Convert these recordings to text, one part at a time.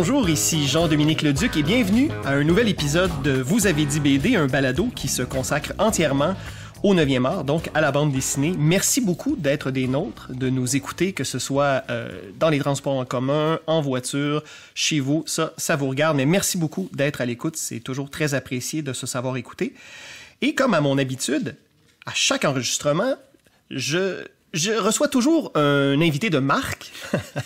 Bonjour, ici Jean-Dominique Leduc et bienvenue à un nouvel épisode de Vous avez dit BD, un balado qui se consacre entièrement au 9e art, donc à la bande dessinée. Merci beaucoup d'être des nôtres, de nous écouter, que ce soit euh, dans les transports en commun, en voiture, chez vous, ça, ça vous regarde. Mais merci beaucoup d'être à l'écoute, c'est toujours très apprécié de se savoir écouter. Et comme à mon habitude, à chaque enregistrement, je je reçois toujours un invité de marque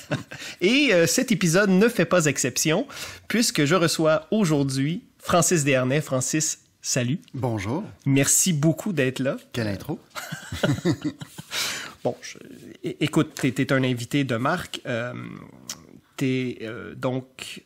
et euh, cet épisode ne fait pas exception puisque je reçois aujourd'hui Francis Dernay. Francis, salut. Bonjour. Merci beaucoup d'être là. Quelle euh, intro. bon, écoute, tu un invité de marque. Euh, tu es donc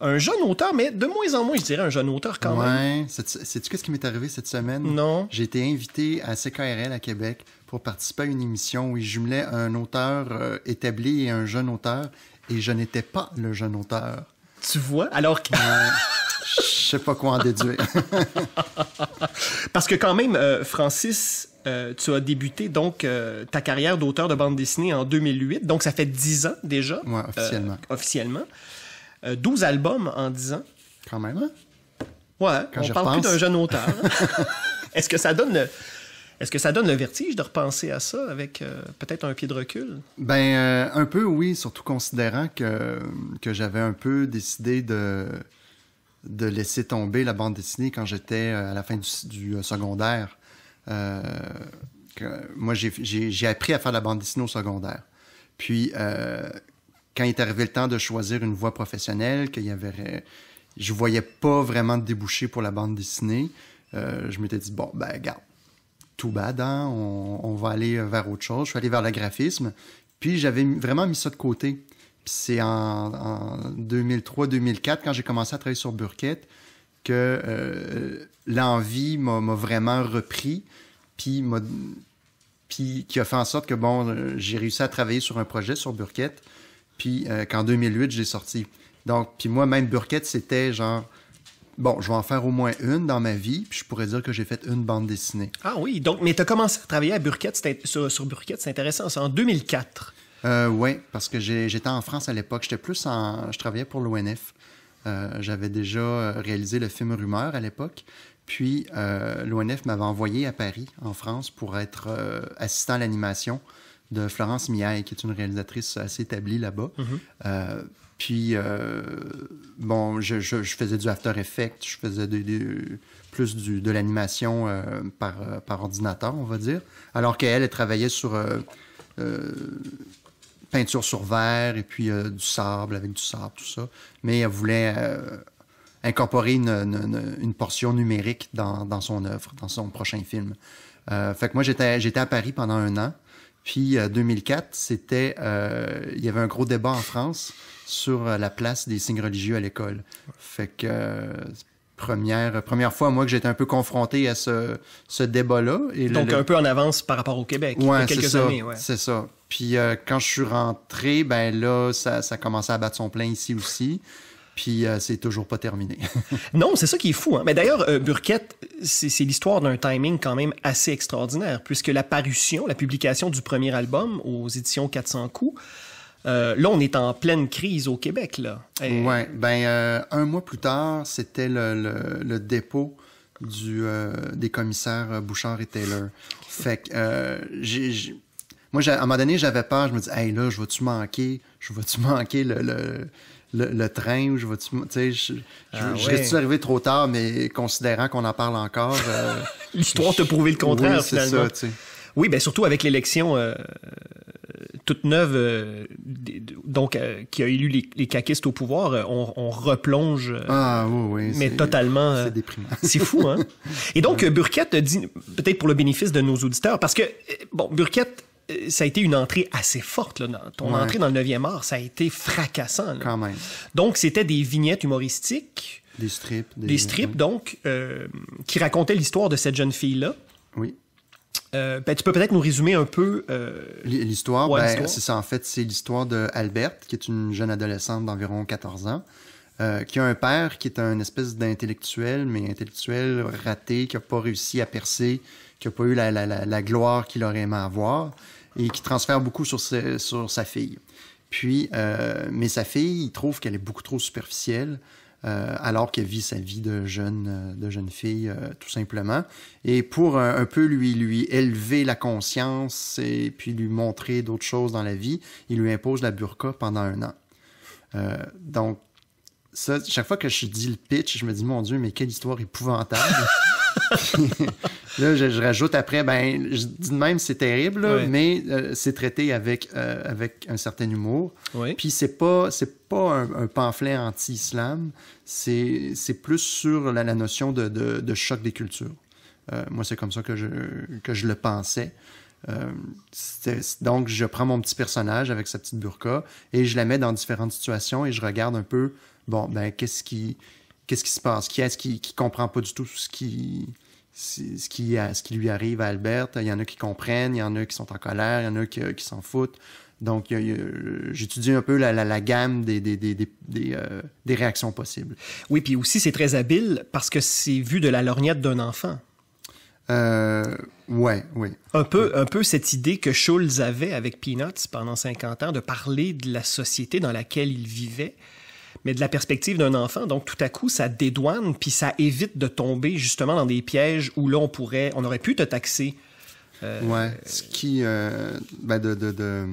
un jeune auteur, mais de moins en moins, je dirais, un jeune auteur quand ouais. même. Sais-tu ce qui m'est arrivé cette semaine? Non. J'ai été invité à CKRL à Québec pour participer à une émission où il jumelait un auteur euh, établi et un jeune auteur, et je n'étais pas le jeune auteur. Tu vois, alors que... je sais pas quoi en déduire. Parce que quand même, euh, Francis, euh, tu as débuté donc ta carrière d'auteur de bande dessinée en 2008, donc ça fait 10 ans déjà. Oui, officiellement. officiellement. 12 albums en 10 ans. Quand même, hein? Ouais, quand on parle plus d'un jeune auteur. Est-ce que ça donne est-ce que ça donne le vertige de repenser à ça avec euh, peut-être un pied de recul? Ben, euh, un peu, oui, surtout considérant que, que j'avais un peu décidé de, de laisser tomber la bande dessinée quand j'étais euh, à la fin du, secondaire. moi, j'ai appris à faire la bande dessinée au secondaire. Puis, quand il est arrivé le temps de choisir une voie professionnelle, qu'il y avait, je voyais pas vraiment de débouchés pour la bande dessinée, je m'étais dit, bon, ben, garde tout bad, hein. on, va aller vers autre chose. Je suis allé vers le graphisme. Puis j'avais vraiment mis ça de côté. c'est en, 2003-2004, quand j'ai commencé à travailler sur Burkett, que euh, l'envie m'a vraiment repris, puis, qui a fait en sorte que bon, euh, j'ai réussi à travailler sur un projet sur Burkett, puis euh, qu'en 2008, j'ai sorti. Donc, puis moi, même Burkett, c'était genre bon, je vais en faire au moins une dans ma vie, puis je pourrais dire que j'ai fait une bande dessinée. Ah oui, donc, mais tu as commencé à travailler à Burkett, sur, sur Burkett, c'est intéressant, c'est en 2004. Euh, oui, parce que j'étais en France à l'époque, j'étais plus en... je travaillais pour l'ONF. Euh, j'avais déjà euh, réalisé le film Rumeur à l'époque, puis l'ONF m'avait envoyé à Paris, en France, pour être assistant à l'animation de Florence Miaille, qui est une réalisatrice assez établie là-bas. Mm-hmm. Puis, euh, bon, je, faisais du After Effects, je faisais plus de l'animation euh, euh, par, ordinateur, on va dire. Alors qu'elle, elle travaillait sur peinture sur verre et puis du sable, avec du sable, tout ça. Mais elle voulait incorporer une, portion numérique dans, dans, son œuvre, dans son prochain film. fait que moi, j'étais à Paris pendant un an. Puis en euh, 2004, c'était euh, il y avait un gros débat en France sur euh, la place des signes religieux à l'école. Fait que première première fois moi que j'étais un peu confronté à ce, ce débat-là et Donc un peu en avance par rapport au Québec il y a quelques années, C'est ça. Puis quand je suis rentré, ben là ça ça commençait à battre son plein ici aussi puis euh, c'est toujours pas terminé. non, c'est ça qui est fou. Hein. Mais d'ailleurs, euh, Burkett, c'est l'histoire d'un timing quand même assez extraordinaire, puisque la parution, la publication du premier album aux éditions 400 coups, euh, là, on est en pleine crise au Québec. Là. ben un mois plus tard, c'était le, dépôt des commissaires Bouchard et Taylor. Fait que Moi, à un moment donné, j'avais peur. Je me dis, hey, là, je vais-tu manquer? Je vais-tu manquer le, le, train où je vais tu sais je, je, ah arrivé trop tard mais considérant qu'on en parle encore euh, l'histoire te prouvé le contraire oui, finalement. Ça, oui, ben surtout avec l'élection euh, toute neuve euh, donc qui a élu les, caquistes au pouvoir, on, replonge ah, oui, oui, mais totalement c'est déprimant. c'est fou hein. Et donc Burkett dit peut-être pour le bénéfice de nos auditeurs parce que bon Burkett euh, ça a été une entrée assez forte. ton entrée dans le 9e art, ça a été fracassant. Quand même. Donc, c'était des vignettes humoristiques. Des strips. Des, des strips, donc, euh, qui racontaient l'histoire de cette jeune fille-là. Oui. Euh, ben, tu peux peut-être nous résumer un peu l'histoire. ben, c'est ça, en fait, c'est l'histoire de qui est une jeune adolescente d'environ 14 ans, euh, qui a un père qui est un espèce d'intellectuel, mais intellectuel raté, qui n'a pas réussi à percer, qui n'a pas eu la, la, la, gloire qu'il aurait aimé avoir, et qui transfère beaucoup sur, sa fille. Puis, euh, mais sa fille, il trouve qu'elle est beaucoup trop superficielle, euh, alors qu'elle vit sa vie de jeune, de fille, tout simplement. Et pour un, peu lui, lui élever la conscience et puis lui montrer d'autres choses dans la vie, il lui impose la burqa pendant un an. donc, chaque fois que je dis le pitch, je me dis, mon Dieu, mais quelle histoire épouvantable. là, je, rajoute après, ben, je dis de même, c'est terrible, mais euh, c'est traité avec, euh, avec un certain humour. Puis c'est pas, pas un, pamphlet anti-islam, c'est, plus sur la, notion de, de, choc des cultures. Euh, moi, c'est comme ça que je, que je le pensais. donc, je prends mon petit personnage avec sa petite burqa et je la mets dans différentes situations et je regarde un peu bon, ben, qu'est-ce qui, qu'est-ce qui se passe? Qui est-ce qui, qui comprend pas du tout ce qui, ce qui, ce qui lui arrive à Albert? Il y en a qui comprennent, il y en a qui sont en colère, il y en a qui, euh, qui s'en foutent. Donc, euh, j'étudie un peu la, gamme des, des, des, euh, des, réactions possibles. Oui, puis aussi, c'est très habile parce que c'est vu de la lorgnette d'un enfant. Euh, ouais, oui. Un peu, un peu cette idée que Schulz avait avec Peanuts pendant 50 ans de parler de la société dans laquelle il vivait mais de la perspective d'un enfant. Donc tout à coup, ça dédouane, puis ça évite de tomber justement dans des pièges où là, on pourrait, on aurait pu te taxer. Euh, ce qui, euh, ben, ben, de, de...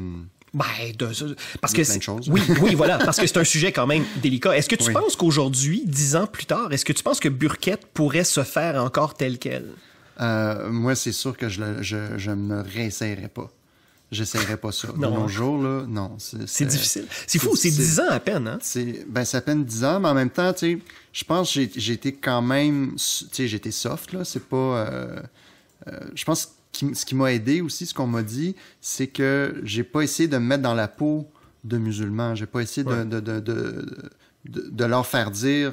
parce que oui, oui, voilà, parce que c'est un sujet quand même délicat. Est-ce que tu penses qu'aujourd'hui, dix ans plus tard, est-ce que tu penses que Burkett pourrait se faire encore tel quel euh, Moi, c'est sûr que je, je, je pas. J'essaierai pas ça. non. là, non. C'est difficile. C'est fou, c'est dix ans à peine, hein? Ben, c'est à peine dix ans, mais en même temps, tu sais, je pense que j'ai été quand même. Tu sais, j'étais soft, là. C'est pas. Euh, euh, je pense que ce qui m'a aidé aussi, ce qu'on m'a dit, c'est que j'ai pas essayé de me mettre dans la peau de musulmans. J'ai pas essayé de, de, de, de, leur faire dire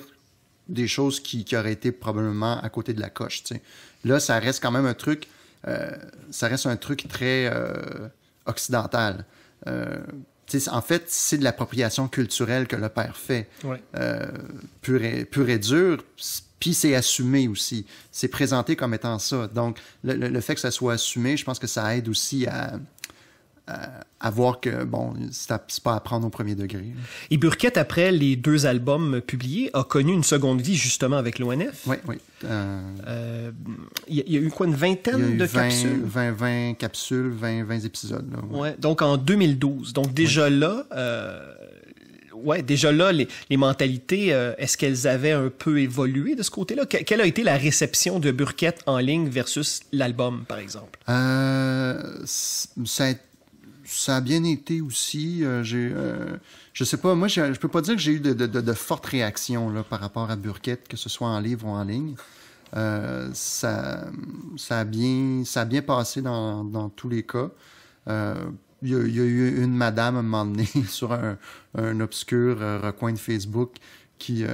des choses qui, qui, auraient été probablement à côté de la coche. sais, Là, ça reste quand même un truc. Euh, ça reste un truc très occidentale. Euh, en fait, c'est de l'appropriation culturelle que le père fait, euh, pure, et, pure, dure, puis c'est assumé aussi. C'est présenté comme étant ça. Donc, le, fait que ça soit assumé, je pense que ça aide aussi à, euh, à voir que, bon, c'est pas à prendre au premier degré. Et Burkett, après les deux albums publiés, a connu une seconde vie justement avec l'ONF. Oui, oui. Il euh, euh, y, a eu quoi, une vingtaine de capsules 20, 20 capsules, 20, 20 épisodes. Là, donc en 2012. Donc déjà là, ouais, déjà là, les, mentalités, est-ce qu'elles avaient un peu évolué de ce côté-là? quelle a été la réception de Burkett en ligne versus l'album, par exemple? ça ça a bien été aussi. Euh, je euh, ne je sais pas, moi, je peux pas dire que j'ai eu de, fortes réactions par rapport à Burkett, que ce soit en livre ou en ligne. Euh, ça, a bien, passé dans, tous les cas. Il y, a, eu une madame à un moment donné sur un, obscur recoin de Facebook qui, a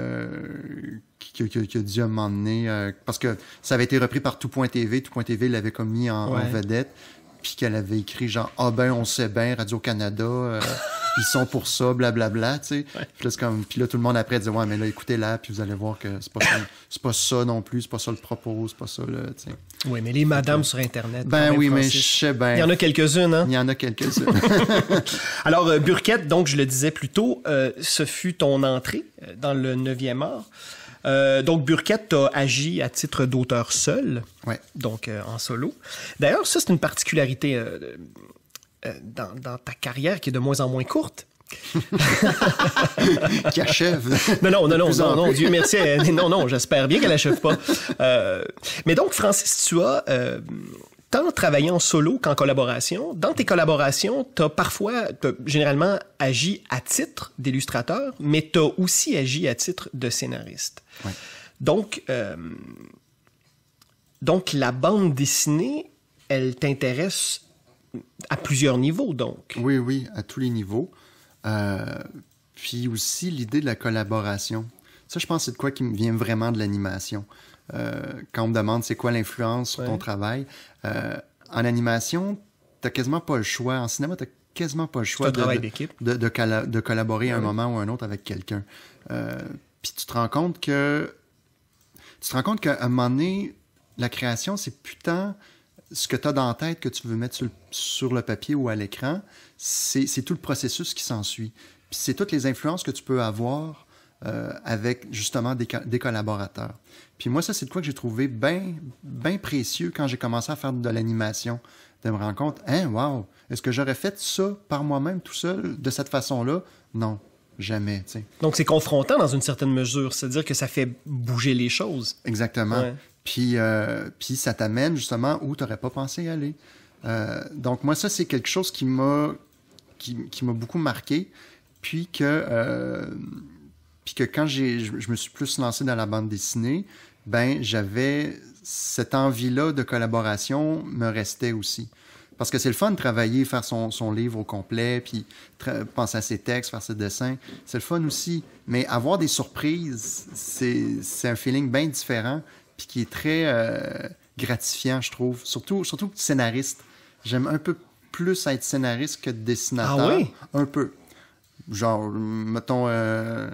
dit à un moment donné, parce que ça avait été repris par Tout.tv, Tout.tv l'avait comme mis en vedette, puis qu'elle avait écrit genre ah ben on sait bien Radio Canada euh, ils sont pour ça blablabla tu sais puis là comme puis tout le monde après dit ouais mais là écoutez là puis vous allez voir que c'est pas c'est pas ça non plus c'est pas ça le propos c'est pas ça là tu sais oui mais les madames sur internet ben oui mais je sais bien il y en a quelques unes hein il y en a quelques unes alors euh, Burquette donc je le disais plus tôt euh, ce fut ton entrée dans le 9e art euh, donc, Burkett a agi à titre d'auteur seul, ouais. donc euh, en solo. D'ailleurs, ça, c'est une particularité euh, euh, dans, dans, ta carrière qui est de moins en moins courte. qui achève. Non, non, non, non, non, Dieu merci. Non, non, j'espère bien qu'elle achève pas. Euh, mais donc, Francis, tu as tant travaillé en solo qu'en collaboration. Dans tes collaborations, tu as parfois, as généralement agi à titre d'illustrateur, mais tu as aussi agi à titre de scénariste. Donc, euh, donc, la bande dessinée, elle t'intéresse à plusieurs niveaux, donc. Oui, oui, à tous les niveaux. Euh, puis aussi l'idée de la collaboration. Ça, je pense, c'est de quoi qui me vient vraiment de l'animation. Euh, quand on me demande c'est quoi l'influence sur ton travail, en animation, t'as quasiment pas le choix. En cinéma, t'as quasiment pas le choix de, collaborer à un moment ou à un autre avec quelqu'un. Puis tu te rends compte que. Tu te rends compte qu'à un moment donné, la création, c'est putain ce que tu as dans la tête que tu veux mettre sur le, papier ou à l'écran, c'est tout le processus qui s'ensuit. Puis c'est toutes les influences que tu peux avoir euh, avec justement des, collaborateurs. Puis moi, ça, c'est de quoi que j'ai trouvé bien précieux quand j'ai commencé à faire de l'animation. De me rendre compte, hein, wow, est-ce que j'aurais fait ça par moi-même tout seul de cette façon-là? Non, jamais. Donc c'est confrontant dans une certaine mesure, c'est-à-dire que ça fait bouger les choses. Exactement. Euh, puis, ça t'amène justement où tu n'aurais pas pensé aller. Euh, donc moi, ça, c'est quelque chose qui m'a qui, m'a beaucoup marqué. Euh, puis que, quand j'ai, je, je, me suis plus lancé dans la bande dessinée, ben j'avais cette envie-là de collaboration me restait aussi. Parce que c'est le fun de travailler, faire son, son livre au complet, puis penser à ses textes, faire ses dessins. C'est le fun aussi. Mais avoir des surprises, c'est un feeling bien différent, puis qui est très euh, gratifiant, je trouve. Surtout, surtout scénariste. J'aime un peu plus être scénariste que dessinateur. Ah oui? Un peu. Genre, mettons, euh,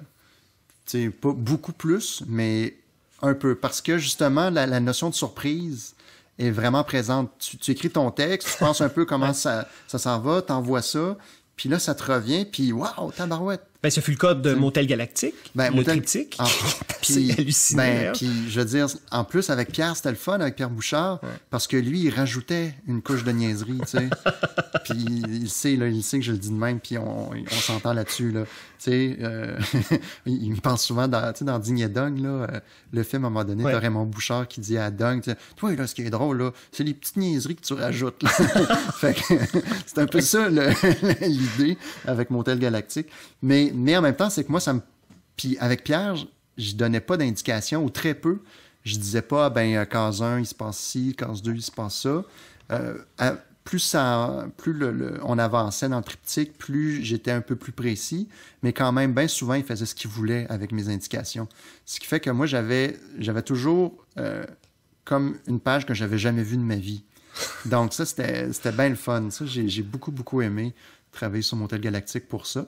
tu sais, pas beaucoup plus, mais un peu. Parce que justement, la notion de surprise, est vraiment présente. Tu, tu écris ton texte, tu penses un peu comment ça, ça s'en va, t'envoies ça, puis là, ça te revient, puis waouh, tabarouette, ben, ce fut le cas de Motel Galactique, ben, le Motel... triptyque. Ah, puis, ben, puis, je veux dire, en plus, avec Pierre, c'était le fun, avec Pierre Bouchard, parce que lui, il rajoutait une couche de niaiserie, tu sais. puis il sait, là, il sait que je le dis de même, puis on, on s'entend là-dessus, là. Tu sais, euh, il me pense souvent, dans, tu sais, dans Digne et Dung, là, euh, le film, à un moment donné, ouais. t'as Raymond Bouchard qui dit à Dung, tu sais, toi, là, ce qui est drôle, là, c'est les petites niaiseries que tu rajoutes, fait c'est un peu ça, l'idée avec Motel Galactique. Mais mais, en même temps, c'est que moi, Puis avec Pierre, je donnais pas d'indications ou très peu. Je disais pas, ben, euh, case 1, il se passe ci, case 2, il se passe ça. Euh, plus, on avançait dans le triptyque, plus j'étais un peu plus précis, mais quand même, bien souvent, il faisait ce qu'il voulait avec mes indications. Ce qui fait que moi, j'avais, toujours euh, comme une page que j'avais jamais vue de ma vie. Donc ça, c'était, bien le fun. Ça, j'ai, beaucoup, beaucoup aimé travailler sur Montel Galactique pour ça.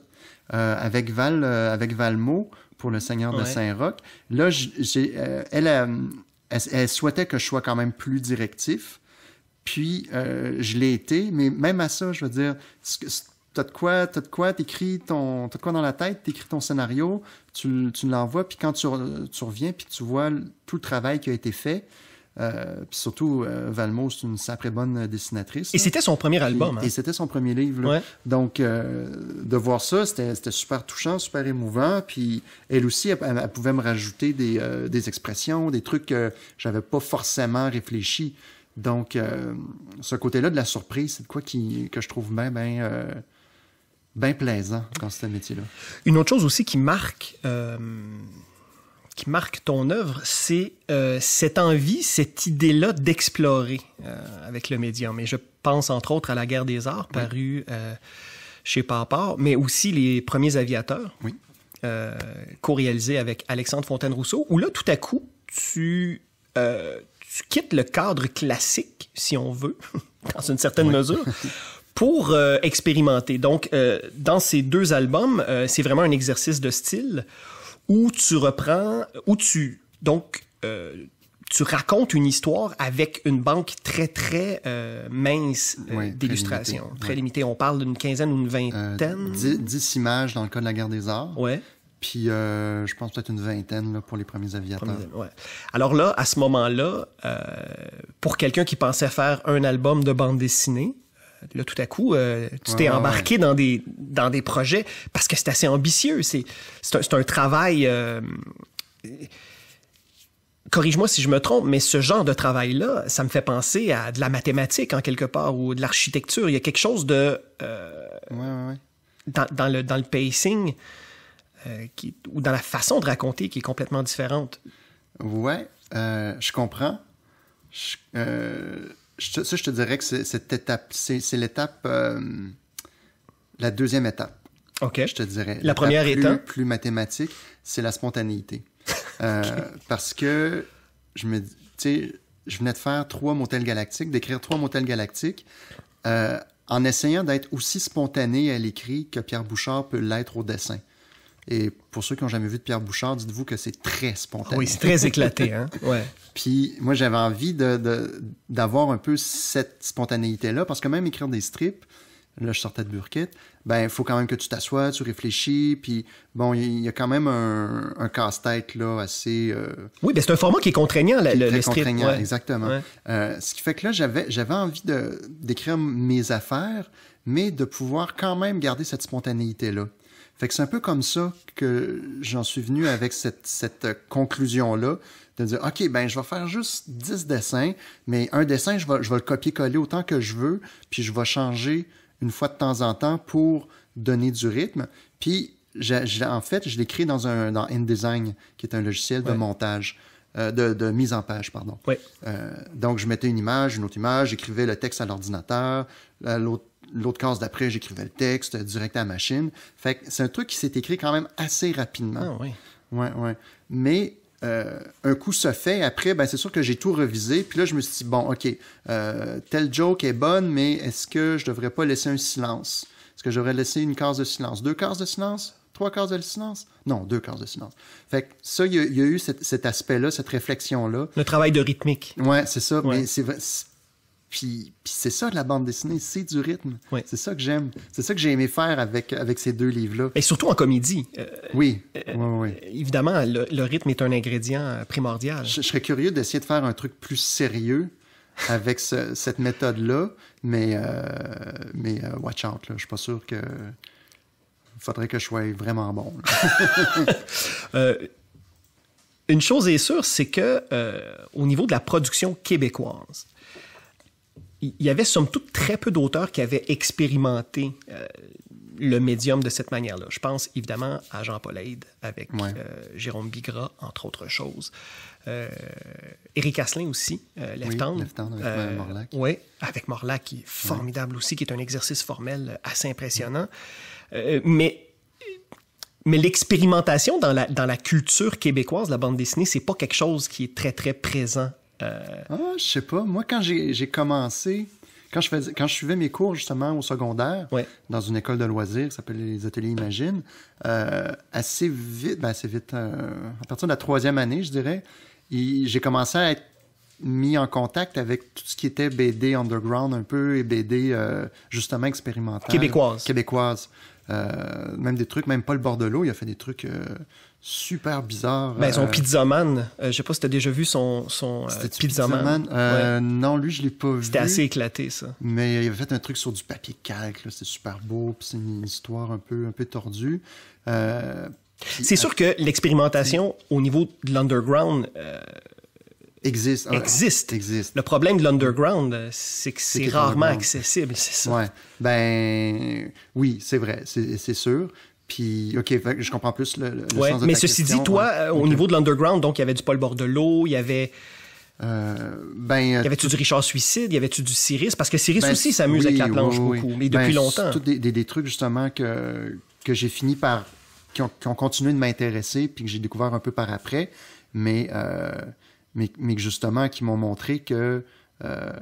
Euh, avec Val euh, avec Valmo pour le Seigneur de Saint-Roch. Là, euh, elle, souhaitait que je sois quand même plus directif. Puis je l'ai été, mais même à ça, je veux dire, t'as de quoi, t'as de quoi, t'écris ton, dans la tête, t'écris ton scénario, tu, tu l'envoies, puis quand tu, reviens, puis tu vois tout le travail qui a été fait, euh, surtout, euh, Valmo, c'est une sacrée bonne dessinatrice. Et c'était son premier album. Hein. Et c'était son premier livre. Donc, euh, de voir ça, c'était super touchant, super émouvant. Puis elle aussi, elle, pouvait me rajouter des, expressions, des trucs que j'avais pas forcément réfléchi. Donc, ce côté-là de la surprise, c'est de quoi qui, que je trouve bien, bien, bien plaisant dans ce métier-là. Une autre chose aussi qui marque qui marque ton œuvre, c'est euh, cette envie, cette idée-là d'explorer euh, avec le médium. Et je pense entre autres à La guerre des arts, paru parue euh, chez papa mais aussi Les premiers aviateurs, oui. co-réalisé avec Alexandre Fontaine-Rousseau, où là, tout à coup, tu, quittes le cadre classique, si on veut, dans une certaine mesure, pour expérimenter. Donc, dans ces deux albums, c'est vraiment un exercice de style où tu reprends, où tu donc euh, tu racontes une histoire avec une banque très très euh, mince d'illustrations, euh, très, limitée. On parle d'une quinzaine ou une vingtaine. Dix, images dans le cas de la guerre des arts. Ouais. Puis je pense peut-être une vingtaine là, pour les premiers aviateurs. Alors là, à ce moment-là, pour quelqu'un qui pensait faire un album de bande dessinée, là, tout à coup, euh, tu t'es embarqué dans des, dans des projets parce que c'est assez ambitieux. C'est, c'est, un, travail. Euh, corrige-moi si je me trompe, mais ce genre de travail-là, ça me fait penser à de la mathématique en quelque part ou de l'architecture. Il y a quelque chose de. Euh, dans, dans, le, dans le pacing qui, ou dans la façon de raconter qui est complètement différente. Ouais, je comprends ça, je te dirais que c'est, cette étape, c'est, l'étape, euh, la deuxième étape. OK. Je te dirais. La première étape. Plus mathématique, c'est la spontanéité. Euh, parce que je me, tu je venais de faire trois motels galactiques, d'écrire trois motels galactiques, euh, en essayant d'être aussi spontané à l'écrit que Pierre Bouchard peut l'être au dessin. Et pour ceux qui n'ont jamais vu de Pierre Bouchard, dites-vous que c'est très spontané. Oui, c'est très éclaté, hein? Ouais. Puis moi, j'avais envie d'avoir un peu cette spontanéité-là, parce que même écrire des strips, là, je sortais de Burkitt, ben, il faut quand même que tu t'assoies, tu réfléchis, puis bon, il y, a quand même un, casse-tête, là, assez... Euh, oui, ben c'est un format qui est contraignant, strip. qui est contraignant, exactement. Euh, ce qui fait que là, j'avais envie d'écrire mes affaires, mais de pouvoir quand même garder cette spontanéité-là. Fait que c'est un peu comme ça que j'en suis venu avec cette, conclusion-là, de dire, OK, ben je vais faire juste 10 dessins, mais un dessin, je vais, le copier-coller autant que je veux, puis je vais changer une fois de temps en temps pour donner du rythme. Puis, en fait, je l'écris dans, un, dans InDesign, qui est un logiciel de montage. Euh, de, mise en page, pardon. Euh, donc, je mettais une image, une autre image, j'écrivais le texte à l'ordinateur, l'autre l'autre case d'après, j'écrivais le texte direct à la machine. Fait c'est un truc qui s'est écrit quand même assez rapidement. Ah mais euh, un coup se fait, après, ben, c'est sûr que j'ai tout revisé. Puis là, je me suis dit, bon, OK, euh, telle joke est bonne, mais est-ce que je devrais pas laisser un silence? Est-ce que j'aurais laissé une case de silence? Deux cases de silence? Trois cases de silence? Non, deux cases de silence. Fait que ça, il y, a eu cet, aspect-là, cette réflexion-là. Le travail de rythmique. Ouais, c'est ça. Puis, c'est ça la bande dessinée, c'est du rythme. C'est ça que j'aime. C'est ça que j'ai aimé faire avec, avec ces deux livres-là. Et surtout en comédie. Euh, euh, oui. Évidemment, le, rythme est un ingrédient euh, primordial. Je, serais curieux d'essayer de faire un truc plus sérieux avec cette méthode-là, mais, mais watch out, là. je suis pas sûr que. faudrait que je sois vraiment bon. une chose est sûre, c'est que au niveau de la production québécoise, il y avait somme toute très peu d'auteurs qui avaient expérimenté euh, le médium de cette manière-là. Je pense évidemment à Jean-Paul Aide avec euh, Jérôme Bigras, entre autres choses. Euh, Eric Asselin aussi, euh, left oui, avec euh, Morlac. Oui, avec Morlac, qui est formidable aussi, qui est un exercice formel assez impressionnant. mais mais l'expérimentation dans la, dans la culture québécoise la bande dessinée, c'est pas quelque chose qui est très, très présent euh, ah, je sais pas. Moi, quand j'ai commencé, quand je, suivais mes cours justement au secondaire, dans une école de loisirs qui s'appelle les Ateliers Imagine, euh, assez vite, ben assez vite, euh, à partir de la troisième année, je dirais, j'ai commencé à être mis en contact avec tout ce qui était BD underground un peu et BD justement expérimental. Québécoise. Québécoise. même des trucs, même Paul Bordelot, il a fait des trucs super bizarre. Mais ben, son euh, pizzaman, Je euh, je sais pas si tu as déjà vu son, son euh, Non, lui, je l'ai pas vu. C'était assez éclaté, ça. Mais il avait fait un truc sur du papier calque, c'est super beau, puis c'est une histoire un peu, un peu tordue. c'est sûr que l'expérimentation au niveau de l'underground... Existe. existe. Existe. Le problème de l'underground, c'est que c'est rarement accessible, c'est ça. Ben, oui, c'est vrai, c'est sûr. Puis, OK, je comprends plus le, sens mais ceci dit, toi, euh, au niveau de l'underground, donc, il y avait du Paul Bordelot, il y avait. Euh, ben, y avait-tu du Richard Suicide? Y avait-tu du Cyrus? Parce que Cyrus ben, aussi s'amuse avec la planche beaucoup, mais ben, depuis longtemps. Tous des, des, des, trucs justement que, que j'ai fini par. Qui ont, continué de m'intéresser, puis que j'ai découvert un peu par après, mais, euh, mais, justement qui m'ont montré que. Euh,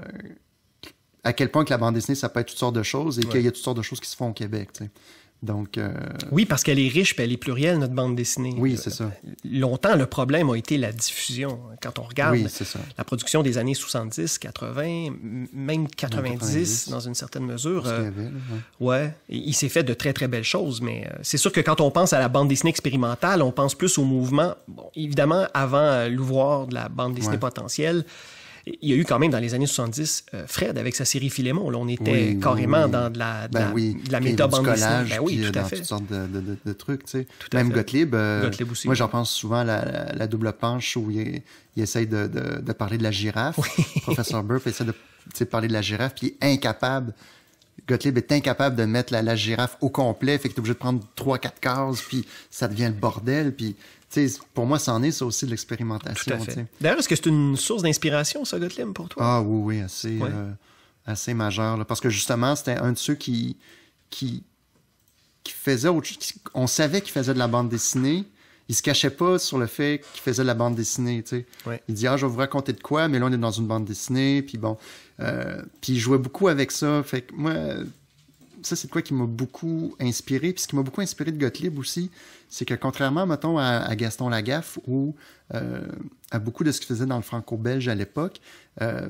à quel point que la bande dessinée, ça peut être toutes sortes de choses et qu'il y a toutes sortes de choses qui se font au Québec. sais. Euh, oui, parce qu'elle est riche et elle est plurielle, notre bande dessinée. Oui, euh, c'est ça. Longtemps, le problème a été la diffusion. Quand on regarde la production des années 70, 80, même 90, dans une certaine mesure, euh, ouais. il s'est fait de très, très belles choses. Mais c'est sûr que quand on pense à la bande dessinée expérimentale, on pense plus au mouvement, évidemment, avant l'ouvroir de la bande dessinée potentielle il y a eu quand même dans les années 70 euh, Fred avec sa série Filémon Là, on était carrément dans de la, de ben la, de méta-bande dessinée. Ben oui, tout à fait. toutes sortes de, trucs. Tu sais. même Gottlieb, euh, moi j'en pense souvent à la, double penche où il, essaye de, parler de la girafe. Professeur Burp essaie de parler de la girafe, puis est incapable Gottlieb est incapable de mettre la, la girafe au complet, fait que tu es obligé de prendre trois, quatre cases, puis ça devient le bordel, puis pour moi, c'en est, ça aussi, de l'expérimentation. D'ailleurs, est-ce que c'est une source d'inspiration, ça, Gottlieb, pour toi? Ah oui, oui, assez, euh, majeur. parce que justement, c'était un de ceux qui, qui, qui faisait On savait qu'il faisait de la bande dessinée. Il se cachait pas sur le fait qu'il faisait de la bande dessinée. Il dit Ah, je vais vous raconter de quoi, mais là, on est dans une bande dessinée. Puis bon. Euh, puis il jouait beaucoup avec ça. Fait que moi, ça, c'est quoi qui m'a beaucoup inspiré. Puis ce qui m'a beaucoup inspiré de Gottlieb aussi, c'est que contrairement, mettons, à, Gaston Lagaffe ou euh, à beaucoup de ce qu'il faisait dans le franco-belge à l'époque, euh,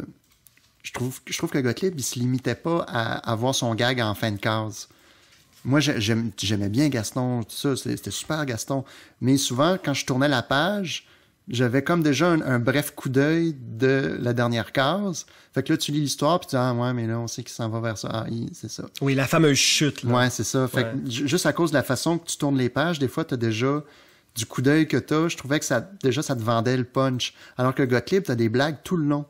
je, trouve, je trouve que Gottlieb, il se limitait pas à avoir son gag en fin de case. Moi, j'aimais bien Gaston, tout ça, c'était super Gaston. Mais souvent, quand je tournais la page, j'avais comme déjà un, bref coup d'œil de la dernière case. Fait que là, tu lis l'histoire, puis tu dis, ah ouais, mais là, on sait qu'il s'en va vers ça. Ah, c'est ça. Oui, la fameuse chute. Là. Ouais, c'est ça. Fait que juste à cause de la façon que tu tournes les pages, des fois, tu as déjà du coup d'œil que tu Je trouvais que ça, déjà, ça te vendait le punch. Alors que Gottlieb, tu as des blagues tout le long.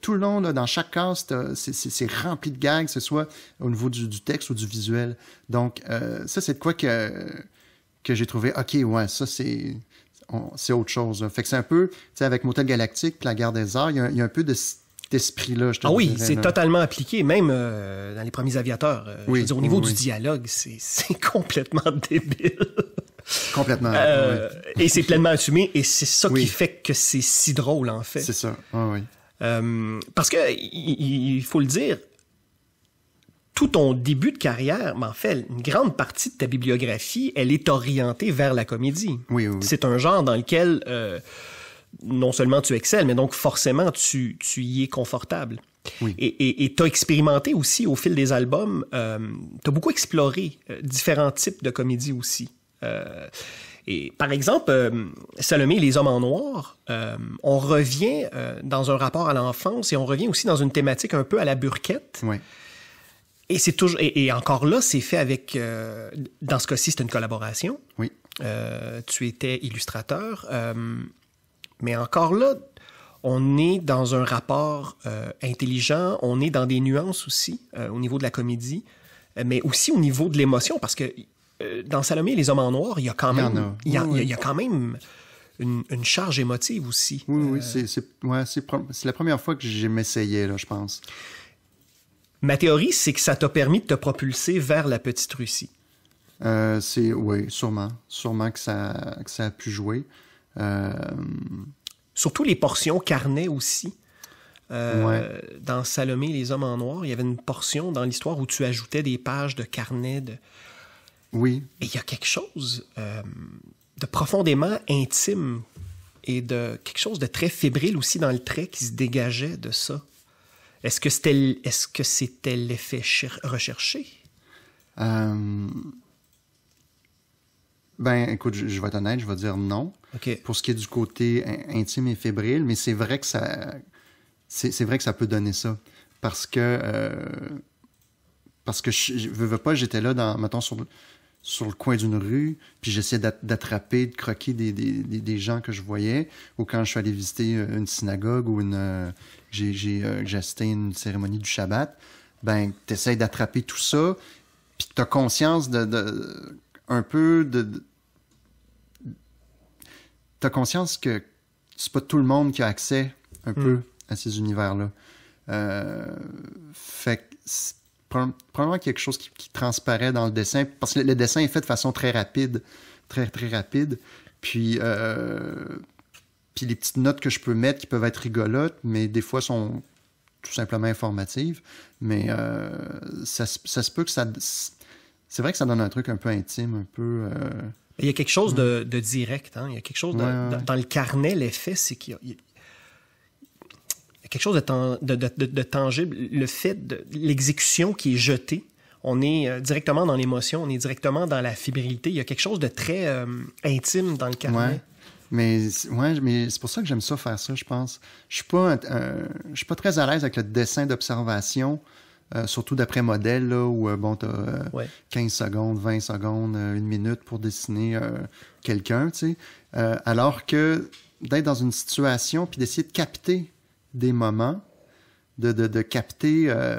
Tout le long, là, dans chaque case, c'est rempli de gags, que ce soit au niveau du, du texte ou du visuel. Donc, euh, ça, c'est de quoi que, que j'ai trouvé, OK, ouais, ça, c'est c'est autre chose. Fait que c'est un peu, tu sais, avec Motel Galactique, la Guerre des Arts, il y, a, un peu de cet esprit-là. Ah oui, c'est totalement appliqué, même euh, dans les premiers aviateurs. Euh, je veux dire, au niveau du dialogue, c'est complètement débile. Complètement. Euh, et c'est pleinement assumé, et c'est ça qui fait que c'est si drôle, en fait. C'est ça, ah, oui. parce que, il, faut le dire, tout ton début de carrière, mais en fait, une grande partie de ta bibliographie, elle est orientée vers la comédie. Oui, oui. C'est un genre dans lequel euh, non seulement tu excelles, mais donc forcément tu, tu y es confortable. Oui. Et tu as expérimenté aussi au fil des albums, euh, tu as beaucoup exploré euh, différents types de comédie aussi. Euh, et par exemple, Salomé et les hommes en noir, on revient dans un rapport à l'enfance et on revient aussi dans une thématique un peu à la burquette. Oui. Et c'est toujours et, encore là, c'est fait avec. Euh, dans ce cas-ci, c'est une collaboration. Oui. Euh, tu étais illustrateur, euh, mais encore là, on est dans un rapport intelligent. On est dans des nuances aussi au niveau de la comédie, mais aussi au niveau de l'émotion, parce que dans Salomé les hommes en noir, il y a quand même, il y, a, quand même une, charge émotive aussi. Oui, oui, c'est la première fois que je m'essayais là, je pense. Ma théorie, c'est que ça t'a permis de te propulser vers la petite Russie. Euh, c'est oui, sûrement, sûrement que ça, que ça a pu jouer. Euh, Surtout les portions carnet aussi. Euh, dans Salomé, les hommes en noir, il y avait une portion dans l'histoire où tu ajoutais des pages de carnet. De... Oui. Et il y a quelque chose de profondément intime et de quelque chose de très fébrile aussi dans le trait qui se dégageait de ça. Est-ce que c'était est-ce que l'effet recherché? Euh, ben, écoute, je, vais être honnête, je vais dire non. Pour ce qui est du côté intime et fébrile, mais c'est vrai que ça, c'est, vrai que ça peut donner ça, parce que euh, parce que je, ne veux, pas, j'étais là dans, mettons sur sur le coin d'une rue, puis j'essaie d'attraper, de croquer des, des, des, gens que je voyais. Ou quand je suis allé visiter euh, une synagogue ou une, euh, euh, j'ai assisté à une cérémonie du Shabbat, ben, t'essayes d'attraper tout ça, puis t'as conscience de, de, un peu de, de t'as conscience que c'est pas tout le monde qui a accès un mm. peu à ces univers-là. fait que probablement quelque chose qui, transparaît dans le dessin, parce que le, dessin est fait de façon très rapide, très, très rapide. Euh, puis, les petites notes que je peux mettre qui peuvent être rigolotes, mais des fois sont tout simplement informatives. Mais euh, ça, se peut que ça. C'est vrai que ça donne un truc un peu intime, un peu. Euh, il y a quelque chose hmm. de, direct, hein? il y a quelque chose dans, le carnet, l'effet, c'est qu'il y, a quelque chose de, tangible, le fait de l'exécution qui est jetée. On est euh, directement dans l'émotion, on est directement dans la fibrilité. Il y a quelque chose de très euh, intime dans le carnet. Mais ouais, mais c'est pour ça que j'aime ça faire ça, je pense. Je suis pas, suis pas très à l'aise avec le dessin d'observation, euh, surtout d'après modèle où bon, 15 secondes, 20 secondes, une minute pour dessiner quelqu'un, alors que d'être dans une situation puis d'essayer de capter des moments, de, de, capter, euh,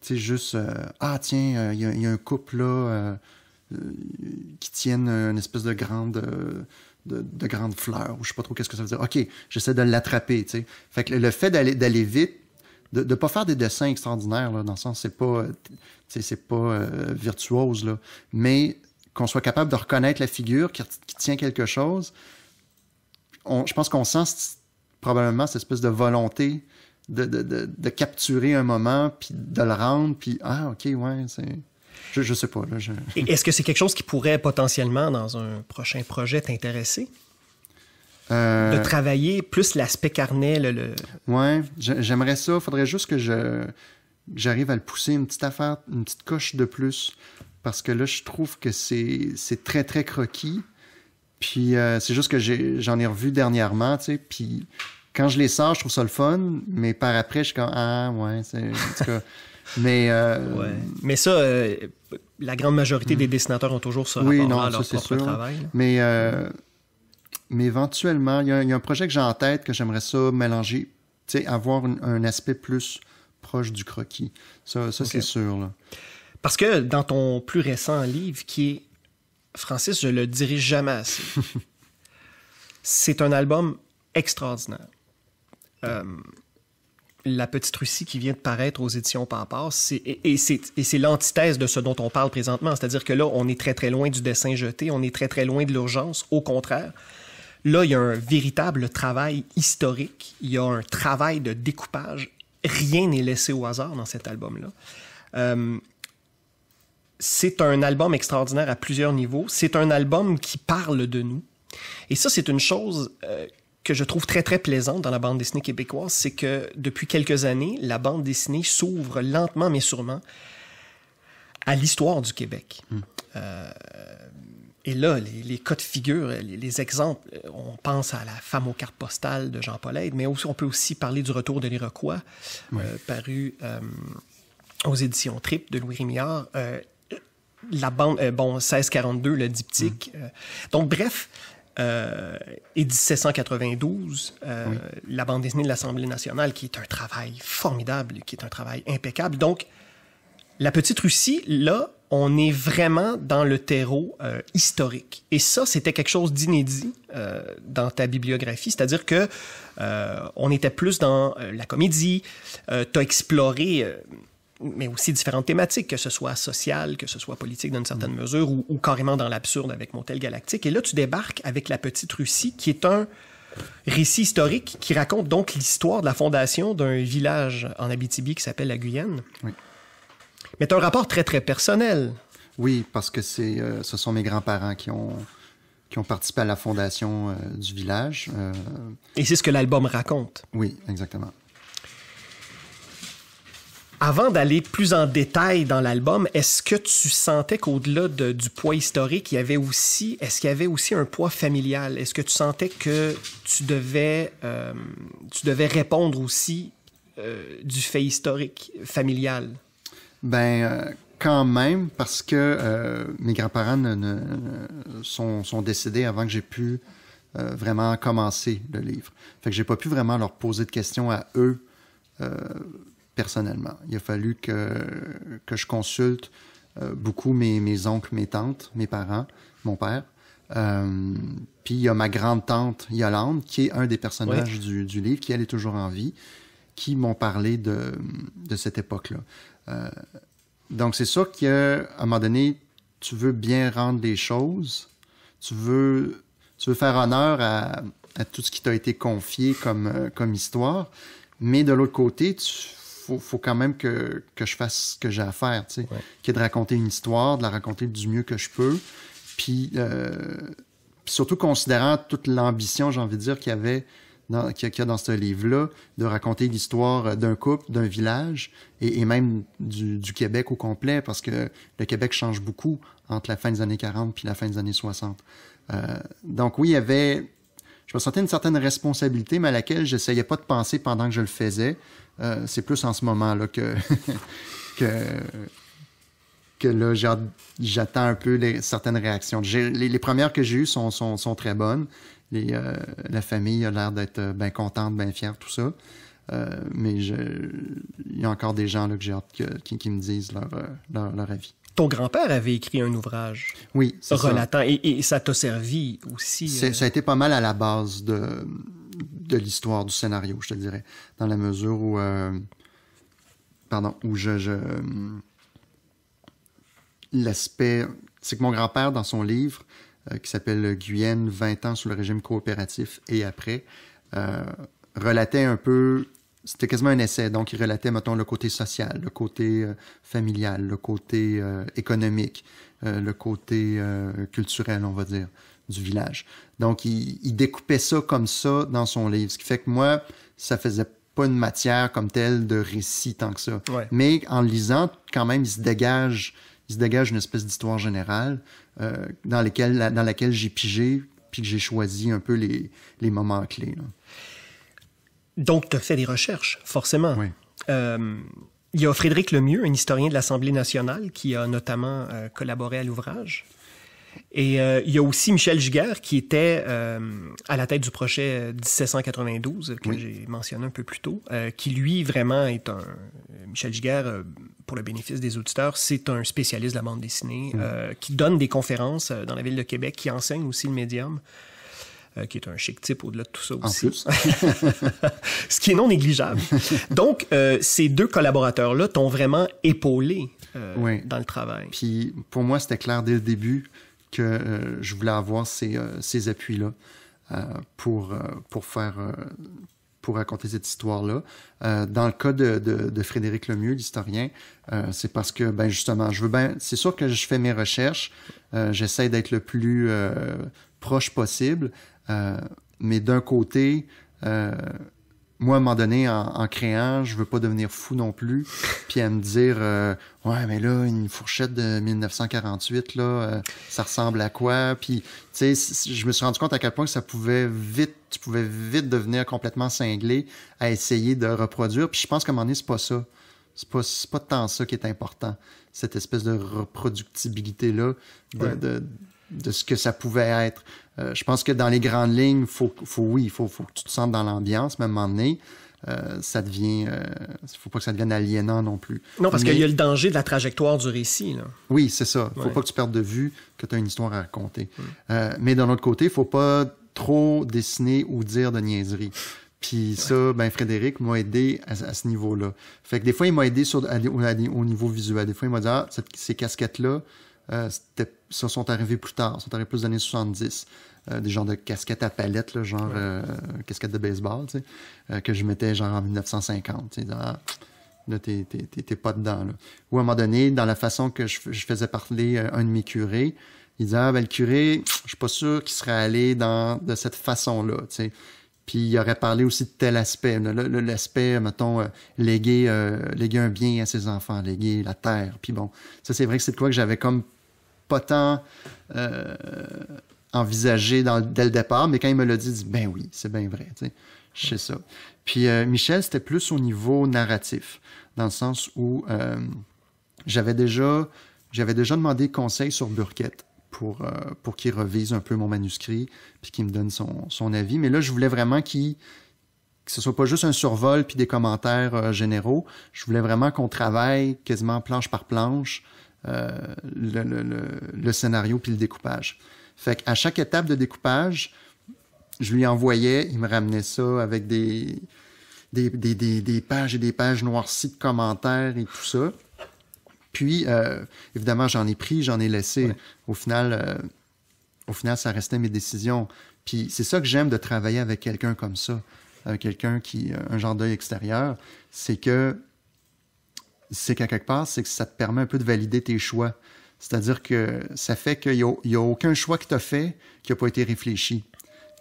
tu sais, juste, euh, ah tiens, euh, il y, a un couple là euh, qui tiennent une espèce de grande, de, grande fleur, ou je sais pas trop qu'est-ce que ça veut dire. OK, j'essaie de l'attraper, tu sais. Fait que le fait d'aller vite, de ne pas faire des dessins extraordinaires, là, dans le sens, c'est pas, c'est pas virtuose, là, mais qu'on soit capable de reconnaître la figure qui, qui tient quelque chose, je pense qu'on sent probablement cette espèce de volonté de, de, capturer un moment, puis de le rendre, puis ah, ok, ouais, c'est. Je, sais pas. Est-ce que c'est quelque chose qui pourrait potentiellement, dans un prochain projet, t'intéresser? Euh, de travailler plus l'aspect carnet. Le, Ouais, j'aimerais ça. Faudrait juste que je j'arrive à le pousser une petite affaire, une petite coche de plus. Parce que là, je trouve que c'est très, très croquis. Puis euh, c'est juste que j'en ai, revu dernièrement, tu sais. Puis quand je les sors, je trouve ça le fun, mais par après, je suis comme ah ouais, c'est mais euh, mais ça, euh, la grande majorité des mm. dessinateurs ont toujours ça oui, leur propre travail. Mais éventuellement, il y, a un projet que j'ai en tête que j'aimerais ça mélanger, tu sais, avoir un, aspect plus proche du croquis. Ça, c'est sûr Parce que dans ton plus récent livre, qui est Francis, je le dirige jamais assez. c'est un album extraordinaire. Euh, la Petite Russie qui vient de paraître aux éditions Papas, et, c'est l'antithèse de ce dont on parle présentement. C'est-à-dire que là, on est très très loin du dessin jeté, on est très très loin de l'urgence. Au contraire, là, il y a un véritable travail historique, il y a un travail de découpage. Rien n'est laissé au hasard dans cet album-là. Euh, c'est un album extraordinaire à plusieurs niveaux. C'est un album qui parle de nous. Et ça, c'est une chose euh, que je trouve très, très plaisante dans la bande dessinée québécoise. C'est que depuis quelques années, la bande dessinée s'ouvre lentement mais sûrement à l'histoire du Québec. Hmm. Euh, et là, les, les, cas de figure, les, exemples, euh, on pense à la femme aux cartes postales de Jean Paul Aide, mais aussi, on peut aussi parler du retour de l'Iroquois, paru aux éditions Trip de Louis Rémillard la bande, euh, bon, 1642, le diptyque. Mm. Euh, donc, bref, euh, et 1792, euh, la bande dessinée de l'Assemblée nationale, qui est un travail formidable, qui est un travail impeccable. Donc, la petite Russie, là, on est vraiment dans le terreau historique. Et ça, c'était quelque chose d'inédit dans ta bibliographie, c'est-à-dire que on était plus dans la comédie, tu as exploré mais aussi différentes thématiques, que ce soit sociale, que ce soit politique d'une certaine mm. mesure, ou, carrément dans l'absurde avec Montel Galactique. Et là, tu débarques avec La Petite Russie, qui est un récit historique qui raconte donc l'histoire de la fondation d'un village en Abitibi qui s'appelle la Guyane. Oui. Mais tu as un rapport très, très personnel. Oui, parce que euh, ce sont mes grands-parents qui ont, qui ont participé à la fondation euh, du village. Euh, Et c'est ce que l'album raconte. Oui, exactement. Avant d'aller plus en détail dans l'album, est-ce que tu sentais qu'au-delà du poids historique, il y avait aussi, est-ce qu'il y avait aussi un poids familial Est-ce que tu sentais que tu devais, euh, tu devais répondre aussi euh, du fait historique familial Ben euh, quand même, parce que mes grands-parents ne, sont, sont, décédés avant que j'ai pu vraiment commencer le livre. Fait que j'ai pas pu vraiment leur poser de questions à eux personnellement. Il a fallu que, que je consulte euh, beaucoup mes, mes, oncles, mes tantes, mes parents, mon père. Euh, puis il y a ma grande-tante Yolande, qui est un des personnages du, du, livre, qui elle est toujours en vie, qui m'ont parlé de, de cette époque-là. Euh, donc c'est sûr à un moment donné, tu veux bien rendre les choses, tu veux, tu veux faire honneur à, à tout ce qui t'a été confié comme, comme histoire, mais de l'autre côté, tu faut, faut quand même que, je fasse ce que j'ai à faire, qui est de raconter une histoire, de la raconter du mieux que je peux. Puis, euh, surtout considérant toute l'ambition, j'ai envie de dire, qu'il y avait dans, a dans ce livre-là, de raconter l'histoire d'un couple, d'un village et, même du, Québec au complet, parce que le Québec change beaucoup entre la fin des années 40 puis la fin des années 60. Euh, donc oui, il y avait, je me sentais une certaine responsabilité, mais à laquelle je n'essayais pas de penser pendant que je le faisais. Euh, c'est plus en ce moment là, que, que, là, j'attends un peu certaines réactions. Les, premières que j'ai eues sont, très bonnes. Euh, la famille a l'air d'être euh, bien contente, bien fière, tout ça. mais il y a encore des gens là, que j'ai hâte qui, me disent leur, leur, avis ton grand-père avait écrit un ouvrage oui, relatant, ça. Et, ça t'a servi aussi. Ça a été pas mal à la base de, de l'histoire du scénario, je te dirais. Dans la mesure où. Euh, pardon, où je. Euh, l'aspect. C'est que mon grand-père, dans son livre, euh, qui s'appelle Guyenne, 20 ans sous le régime coopératif et après, relatait un peu. C'était quasiment un essai, donc il relatait, mettons, le côté social, le côté familial, le côté économique, le côté culturel, on va dire du village. Donc, il, découpait ça comme ça dans son livre. Ce qui fait que moi, ça faisait pas une matière comme telle de récit tant que ça. Mais en lisant, quand même, il se dégage, il se dégage une espèce d'histoire générale euh, dans, laquelle j'ai pigé, puis que j'ai choisi un peu les, moments clés. Donc, tu as fait des recherches, forcément. Euh, il y a Frédéric Lemieux, un historien de l'Assemblée nationale, qui a notamment euh, collaboré à l'ouvrage. Et euh, il y a aussi Michel Giguère qui était euh, à la tête du projet 1792 euh, que j'ai mentionné un peu plus tôt, qui lui vraiment est un Michel Giguère pour le bénéfice des auditeurs, c'est un spécialiste de la bande dessinée qui donne des conférences dans la ville de Québec, qui enseigne aussi le médium. qui est un chic type au-delà de tout ça aussi. En plus. Ce qui est non négligeable. Donc, ces deux collaborateurs-là t'ont vraiment épaulé dans le travail. Puis, pour moi, c'était clair dès le début que euh, je voulais avoir ces, euh, appuis-là euh, pour, pour faire pour raconter cette histoire-là. dans le cas de, Frédéric Lemieux, l'historien, c'est parce que, ben justement, je veux ben, c'est sûr que je fais mes recherches, j'essaie d'être le plus proche possible, mais d'un côté, moi, à un moment donné, en, créant, je veux pas devenir fou non plus. Puis à me dire, euh, ouais, mais là, une fourchette de 1948, là, euh, ça ressemble à quoi? Puis, tu sais, je me suis rendu compte à quel point que ça pouvait vite, tu pouvais vite devenir complètement cinglé à essayer de reproduire. Puis je pense qu'à un moment donné, c'est pas ça. C'est pas, pas tant ça qui est important. Cette espèce de reproductibilité-là, de, de ce que ça pouvait être. Euh, je pense que dans les grandes lignes, faut, faut oui, il faut, que tu te sentes dans l'ambiance, même un moment donné. Euh, ça devient. Euh, faut pas que ça devienne aliénant non plus. Non, parce qu'il y a le danger de la trajectoire du récit. Oui, c'est ça. Faut pas que tu perdes de vue que tu as une histoire à raconter. Euh, mais d'un autre côté, faut pas trop dessiner ou dire de niaiseries. Puis ça, ben Frédéric m'a aidé à, ce niveau-là. Fait que des fois, il m'a aidé au, niveau visuel. Des fois, il m'a dit Ah, ces casquettes-là, euh, ça sont arrivés plus tard, sont arrivés plus dans les années 70. Euh, des genres de casquettes à palette, là, genre euh, casquette de baseball, que je mettais genre en 1950. Tu là, t'es pas dedans. Ou à un moment donné, dans la façon que je, faisais parler un de mes curés, il disait, ah, ben, le curé, je suis pas sûr qu'il serait allé dans, de cette façon-là. Puis il aurait parlé aussi de tel aspect, l'aspect, mettons, euh, léguer, euh, léguer, un bien à ses enfants, léguer la terre. Puis bon, ça c'est vrai que c'est de quoi que j'avais comme pas tant euh, envisagé dès le départ, mais quand il me l'a dit, dit, ben oui, c'est bien vrai, tu sais, je sais ça. Puis Michel, c'était plus au niveau narratif, dans le sens où j'avais déjà, j'avais déjà demandé conseil sur Burkett pour, euh, pour qu'il revise un peu mon manuscrit, puis qu'il me donne son, avis. Mais là, je voulais vraiment qu'il que ce soit pas juste un survol puis des commentaires euh, généraux. Je voulais vraiment qu'on travaille quasiment planche par planche euh, le, scénario puis le découpage. Fait qu'à chaque étape de découpage, je lui envoyais, il me ramenait ça avec des, des, des pages et des pages noircies de commentaires et tout ça. Puis, euh, évidemment, j'en ai pris, j'en ai laissé. Au final, euh, au final, ça restait mes décisions. Puis c'est ça que j'aime de travailler avec quelqu'un comme ça, avec quelqu'un qui un genre d'œil extérieur, c'est que c'est qu'à quelque part, c'est que ça te permet un peu de valider tes choix. C'est-à-dire que ça fait qu'il n'y a, aucun choix que tu as fait qui n'a pas été réfléchi.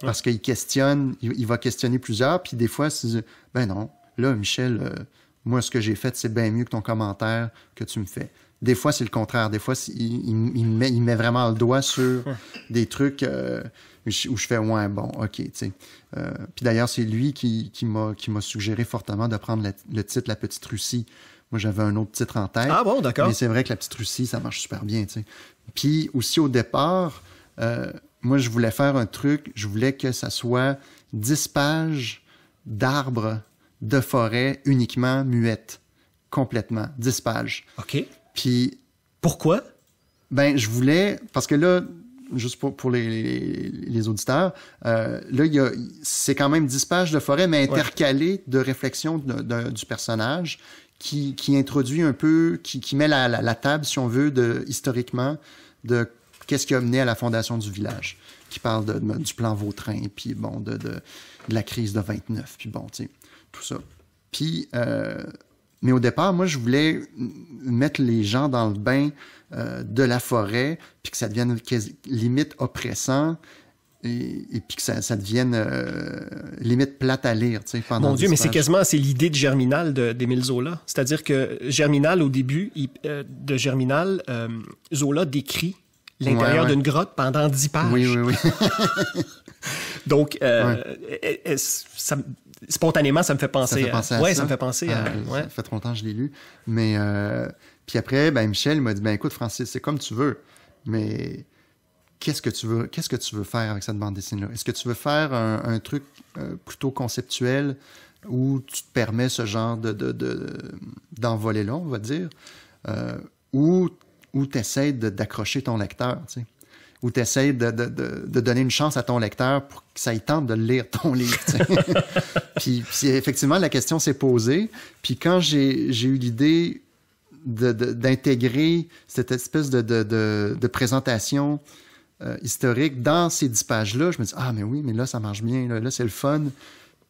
Parce qu'il questionne, il, va questionner plusieurs, puis des fois, c'est ben non, là, Michel, euh, moi, ce que j'ai fait, c'est bien mieux que ton commentaire que tu me fais. Des fois, c'est le contraire. Des fois, il, met, vraiment le doigt sur des trucs euh, où, je, fais ouais, bon, ok, euh, puis d'ailleurs, c'est lui qui, m'a suggéré fortement de prendre le titre La Petite Russie. Moi, j'avais un autre titre en tête. Ah bon, d'accord. Mais c'est vrai que La Petite Russie, ça marche super bien, Puis aussi, au départ, euh, moi, je voulais faire un truc, je voulais que ça soit 10 pages d'arbres de forêt uniquement muette, complètement, 10 pages. OK. Puis. Pourquoi? Ben, je voulais. Parce que là, juste pour, les, auditeurs, euh, là, c'est quand même 10 pages de forêt, mais intercalées de réflexions du personnage qui, qui, introduit un peu, qui, qui met la, la, table, si on veut, historiquement, de qu'est-ce qui a mené à la fondation du village, qui parle de, du plan Vautrin, puis bon, de, la crise de 29, puis bon, tu sais tout ça. Puis, euh, mais au départ, moi, je voulais mettre les gens dans le bain euh, de la forêt, puis que ça devienne limite oppressant. Et, puis que ça, devienne euh, limite plate à lire. Mon Dieu, mais c'est quasiment c'est l'idée de Germinal d'Émile Zola. C'est-à-dire que Germinal, au début de Germinal, Zola décrit l'intérieur d'une grotte pendant dix pages. Oui, oui, oui. Donc, ça, spontanément, ça me fait penser. Ça à, ça. me fait penser ah, Ça fait trop longtemps que je l'ai lu. Mais euh, puis après, ben, Michel m'a dit ben écoute, Francis, c'est comme tu veux, mais qu'est-ce que tu veux, qu'est-ce que tu veux faire avec cette bande dessinée-là Est-ce que tu veux faire un, truc euh, plutôt conceptuel où tu te permets ce genre de, d'envoler de, on va dire, euh, ou où tu essaies d'accrocher ton lecteur, où tu essayes de, de, de, donner une chance à ton lecteur pour que ça y tente de lire ton livre. puis, effectivement, la question s'est posée. Puis quand j'ai eu l'idée d'intégrer cette espèce de, présentation euh, historique dans ces dix pages-là, je me dis, ah mais oui, mais là, ça marche bien, là, c'est le fun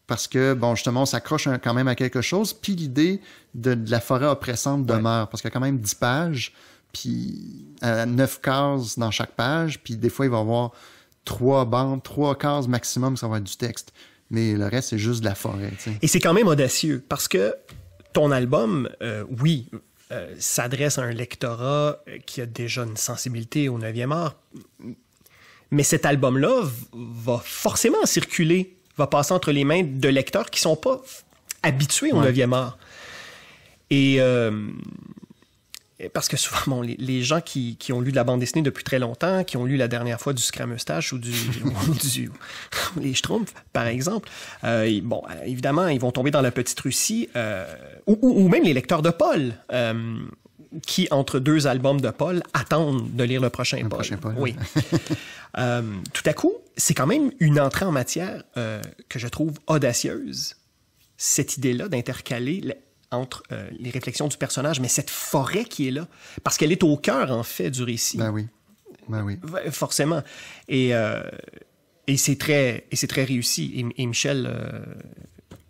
parce que, bon, justement, on s'accroche quand même à quelque chose. Puis l'idée de, la forêt oppressante demeure, parce qu'il y a quand même dix pages puis à euh, neuf cases dans chaque page, puis des fois, il va y avoir trois bandes, trois cases maximum, ça va être du texte. Mais le reste, c'est juste de la forêt. Et c'est quand même audacieux, parce que ton album, euh, oui, euh, s'adresse à un lectorat qui a déjà une sensibilité au 9e art, mais cet album-là va forcément circuler, va passer entre les mains de lecteurs qui sont pas habitués au 9e art. Et euh, parce que souvent, les, gens qui, ont lu de la bande dessinée depuis très longtemps, qui ont lu la dernière fois du Scramustache ou du, ou du les Schtroumpfs, par exemple, euh, bon, euh, évidemment, ils vont tomber dans la petite Russie, ou, même les lecteurs de Paul. qui, entre deux albums de Paul, attendent de lire le prochain Paul. Prochain Paul. Oui. tout à coup, c'est quand même une entrée en matière que je trouve audacieuse, cette idée-là d'intercaler entre euh, les réflexions du personnage, mais cette forêt qui est là, parce qu'elle est au cœur, en fait, du récit. Ben oui. Ben oui. Forcément. Et, euh, et c'est très, et très réussi. Et, Michel. Euh,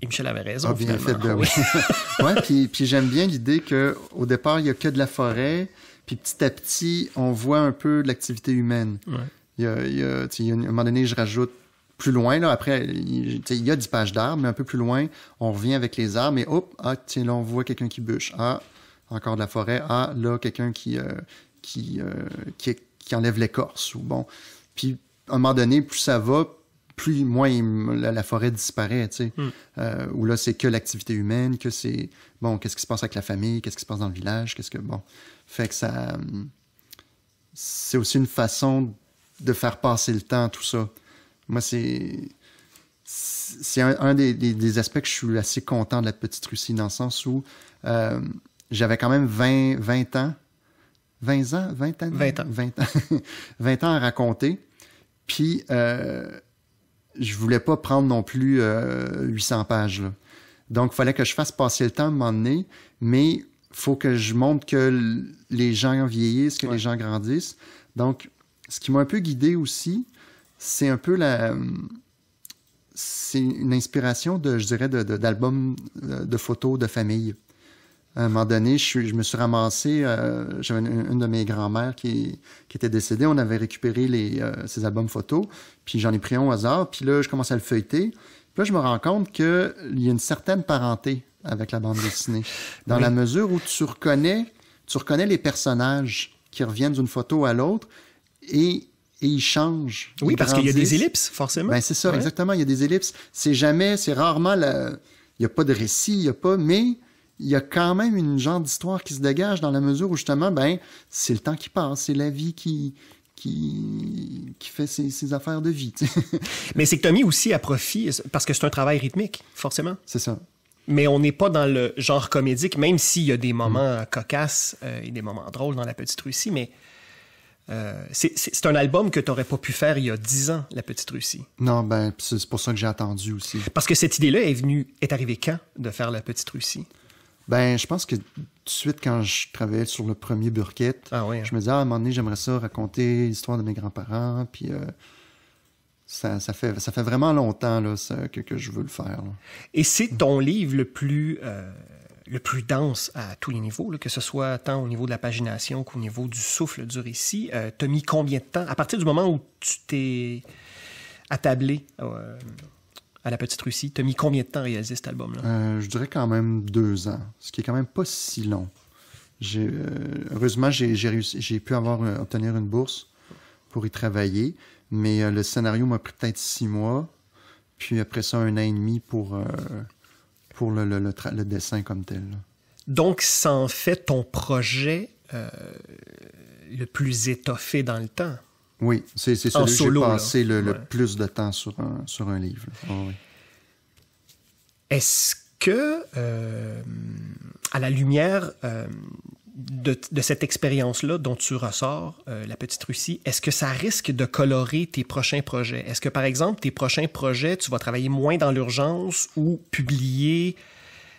Michel avait raison. Ah, bien fait, ben oui. ouais, puis, puis j'aime bien l'idée qu'au départ, il n'y a que de la forêt, puis petit à petit, on voit un peu l'activité humaine. Ouais. Il y a, à un moment donné, je rajoute plus loin, là, après, il, y a 10 pages d'arbres, mais un peu plus loin, on revient avec les arbres et hop, ah, tiens, là, on voit quelqu'un qui bûche. Ah, encore de la forêt. Ah, là, quelqu'un qui, euh, qui, euh, qui, enlève l'écorce. Ou bon. Puis, à un moment donné, plus ça va, plus moins la, forêt disparaît, tu sais. Hmm. Euh, là, c'est que l'activité humaine, que c'est. Bon, qu'est-ce qui se passe avec la famille, qu'est-ce qui se passe dans le village, qu'est-ce que. Bon. Fait que ça. Hmm, c'est aussi une façon de faire passer le temps, tout ça. Moi, c'est. C'est un, des, aspects que je suis assez content de la petite Russie, dans le sens où euh, j'avais quand même 20, ans. 20 ans, 20 ans, 20 ans, 20 ans, à raconter. Puis, euh, je ne voulais pas prendre non plus 800 euh, pages. Donc, il fallait que je fasse passer le temps à un moment mais faut que je montre que les gens vieillissent, que les gens grandissent. Donc, ce qui m'a un peu guidé aussi, c'est un peu la. C'est une inspiration de, je dirais, d'albums euh, de, photos de famille. À un moment donné, je, me suis ramassé, euh, j'avais une, de mes grand-mères qui, qui, était décédée, on avait récupéré les, euh, ses albums photos, puis j'en ai pris un au hasard, puis là, je commence à le feuilleter. Puis là, je me rends compte qu'il y a une certaine parenté avec la bande dessinée, dans la mesure où tu reconnais, tu reconnais les personnages qui reviennent d'une photo à l'autre, et et il change. Oui, parce qu'il y a des ellipses, forcément. Ben, c'est ça, exactement. Il y a des ellipses. C'est jamais, c'est rarement Il n'y a pas de récit, il n'y a pas, mais il y a quand même une genre d'histoire qui se dégage dans la mesure où justement, ben, c'est le temps qui passe, c'est la vie qui, qui, fait ses, affaires de vie. Mais c'est que tu mis aussi à profit, parce que c'est un travail rythmique, forcément. C'est ça. Mais on n'est pas dans le genre comédique, même s'il y a des moments cocasses euh, et des moments drôles dans La Petite Russie, mais euh, c'est un album que tu n'aurais pas pu faire il y a dix ans, La Petite Russie. Non, ben, c'est pour ça que j'ai attendu aussi. Parce que cette idée-là est venue, est arrivée quand de faire La Petite Russie? Ben, je pense que tout de suite, quand je travaillais sur le premier Burkett, ah hein. je me disais, ah, à un moment donné, j'aimerais ça raconter l'histoire de mes grands-parents, puis euh, ça, ça, fait, vraiment longtemps là, que, que, je veux le faire. Et c'est ton livre le plus... Euh, le plus dense à tous les niveaux, que ce soit tant au niveau de la pagination qu'au niveau du souffle du récit. Euh, t'as mis combien de temps à partir du moment où tu t'es attablé euh, à la Petite Russie T'as mis combien de temps à réaliser cet album-là euh, Je dirais quand même deux ans, ce qui est quand même pas si long. heureusement, j'ai, pu avoir obtenir une bourse pour y travailler, mais le scénario m'a pris peut-être six mois, puis après ça un an et demi pour le, dessin comme tel. Donc, ça en fait ton projet euh, le plus étoffé dans le temps. Oui, c'est celui que j'ai passé le, plus de temps sur un, livre. Ah Est-ce que, euh, à la lumière euh, de, cette expérience-là dont tu ressors, euh, la petite Russie, est-ce que ça risque de colorer tes prochains projets? Est-ce que, par exemple, tes prochains projets, tu vas travailler moins dans l'urgence ou publier?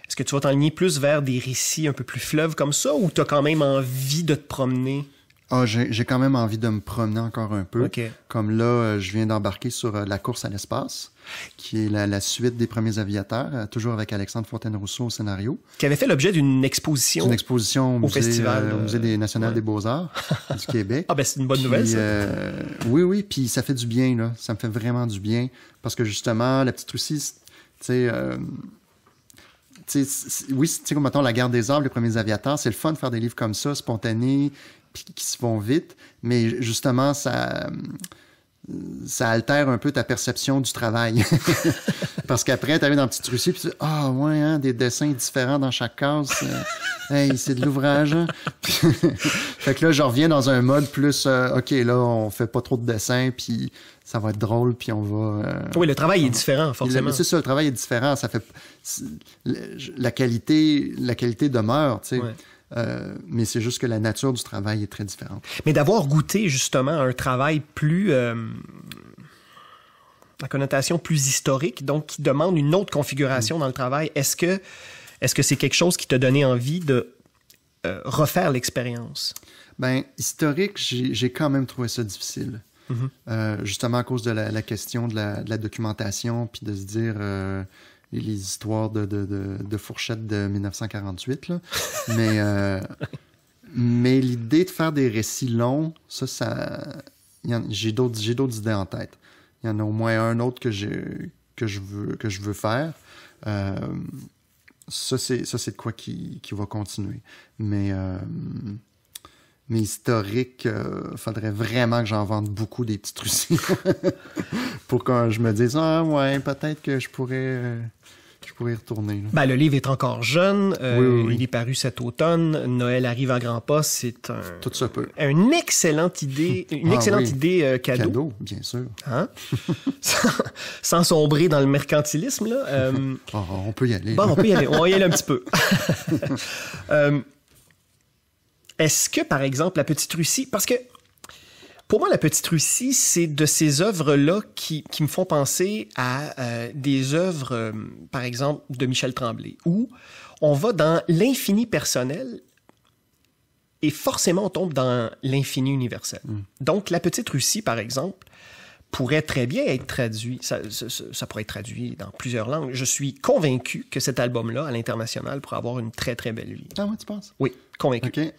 Est-ce que tu vas t'enligner plus vers des récits un peu plus fleuves comme ça ou tu as quand même envie de te promener ah, j'ai quand même envie de me promener encore un peu. Comme là, euh, je viens d'embarquer sur euh, La course à l'espace, qui est la, suite des premiers aviateurs, euh, toujours avec Alexandre Fontaine-Rousseau au scénario. Qui avait fait l'objet d'une exposition. Une exposition au, musée, festival, au Musée des national des beaux-arts du Québec. Ah ben c'est une bonne nouvelle. Ça. oui, oui, puis ça fait du bien, là. Ça me fait vraiment du bien. Parce que justement, la petite Russie, tu sais... oui, tu sais, mettons, La garde des arbres, les premiers aviateurs, c'est le fun de faire des livres comme ça, spontanés, puis qui se font vite, mais justement, ça, ça altère un peu ta perception du travail. Parce qu'après, tu arrives dans Petite Russie, puis tu Ah, oh, ouais, hein, des dessins différents dans chaque case. Euh, c'est de l'ouvrage. Hein. fait que là, je reviens dans un mode plus euh, OK, là, on fait pas trop de dessins, puis ça va être drôle, puis on va. Euh, oui, le travail est différent, forcément. C'est ça, le travail est différent. Ça fait. La qualité, la qualité demeure, tu sais. Euh, mais c'est juste que la nature du travail est très différente. Mais d'avoir goûté justement un travail plus... Euh, la connotation plus historique, donc qui demande une autre configuration dans le travail, est-ce que est-ce que c'est quelque chose qui t'a donné envie de euh, refaire l'expérience? Ben, historique, j'ai quand même trouvé ça difficile. Mm-hmm. justement à cause de la, question de la, documentation, puis de se dire, les histoires de, de, de, fourchette de 1948. Là. mais euh, mais l'idée de faire des récits longs, ça, ça j'ai d'autres j'ai d'autres idées en tête. Il y en a au moins un autre que que je veux que je veux faire. Euh, ça c'est ça c'est de quoi qui, qui va continuer. Mais euh, mais historique, il euh, faudrait vraiment que j'en vende beaucoup des petits Russies pour que je me dise ah ouais peut-être que je pourrais euh, pourrais retourner. Ben, le livre est encore jeune, euh, il est paru cet automne. Noël arrive à grand pas, c'est un tout peut. Une excellente idée, une ah excellente idée cadeau. Cadeau, bien sûr. Hein? sans, sombrer dans le mercantilisme là. Ah, on peut y aller. Bon, on peut y aller. On va y aller un petit peu. Est-ce que, par exemple, la Petite Russie, parce que pour moi, la Petite Russie, c'est de ces œuvres-là qui, me font penser à euh, des œuvres, euh, par exemple, de Michel Tremblay, où on va dans l'infini personnel et forcément on tombe dans l'infini universel. Mm. Donc, la Petite Russie, par exemple, pourrait très bien être traduit, ça, pourrait être traduit dans plusieurs langues. Je suis convaincu que cet album-là, à l'international, pourrait avoir une très, très belle vie. Ah ouais, tu penses? Oui, convaincu.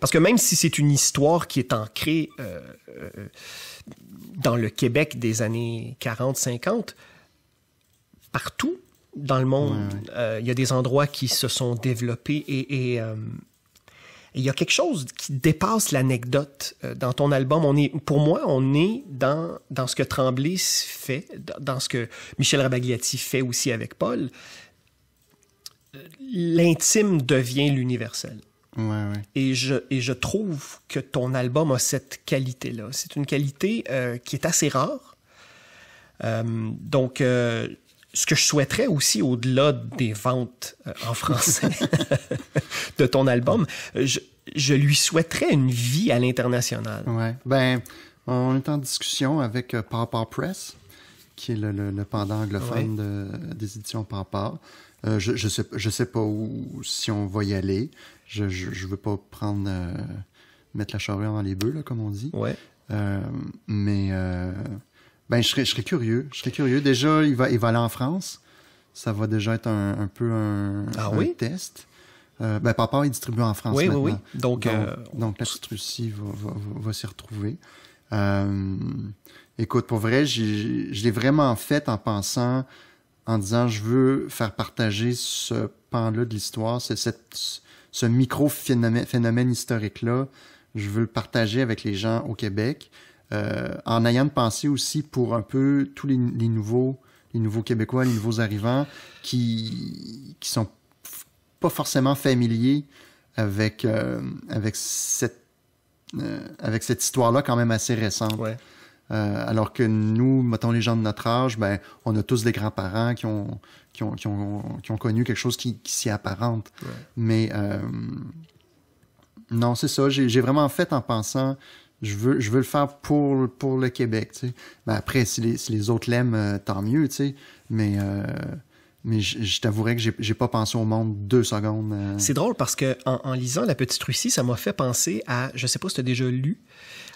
Parce que même si c'est une histoire qui est ancrée euh, euh, dans le Québec des années 40-50, partout dans le monde, euh, il y a des endroits qui se sont développés et il y a quelque chose qui dépasse l'anecdote euh, dans ton album. pour moi, on est dans, dans ce que Tremblay fait, dans ce que Michel Rabagliati fait aussi avec Paul. Euh, l'intime devient l'universel. Et, je, et je trouve que ton album a cette qualité-là. C'est une qualité euh, qui est assez rare. donc, ce que je souhaiterais aussi au-delà des ventes euh, en français de ton album, je, lui souhaiterais une vie à l'international. Ouais. Ben, on est en discussion avec euh, Papa Press, qui est le, le, pendant anglophone des éditions Papa. Euh, je, je sais, pas où, si on va y aller. Je, je, veux pas prendre, mettre la charrue dans les bœufs, comme on dit. Ouais. mais ben, je serais, curieux. Je serais curieux. Déjà, il va, il va aller en France. Ça va déjà être un, peu un, ah test. Euh, ben, Papa est distribué en France. maintenant. oui, oui. Donc, donc, euh, donc la petite va, s'y retrouver. Euh, écoute, pour vrai, je l'ai vraiment fait en pensant, en disant, je veux faire partager ce pan-là de l'histoire, ce, ce micro-phénomène historique-là. Je veux le partager avec les gens au Québec. Euh, en ayant de aussi pour un peu tous les, nouveaux, les nouveaux Québécois, les nouveaux arrivants qui qui sont pas forcément familiers avec euh, avec cette euh, avec cette histoire-là quand même assez récente. alors que nous, mettons les gens de notre âge, ben, on a tous des grands-parents qui ont, qui ont, connu quelque chose qui, s'y apparente. Mais non, c'est ça. J'ai vraiment fait en pensant je veux, le faire pour, le Québec. Tu sais. Ben, après, si les, autres l'aiment, euh, tant mieux. Tu sais. Mais, euh, mais je, t'avouerais que j'ai pas pensé au monde deux secondes. Euh. C'est drôle parce que en, lisant La Petite Russie, ça m'a fait penser à, je sais pas si tu as déjà lu,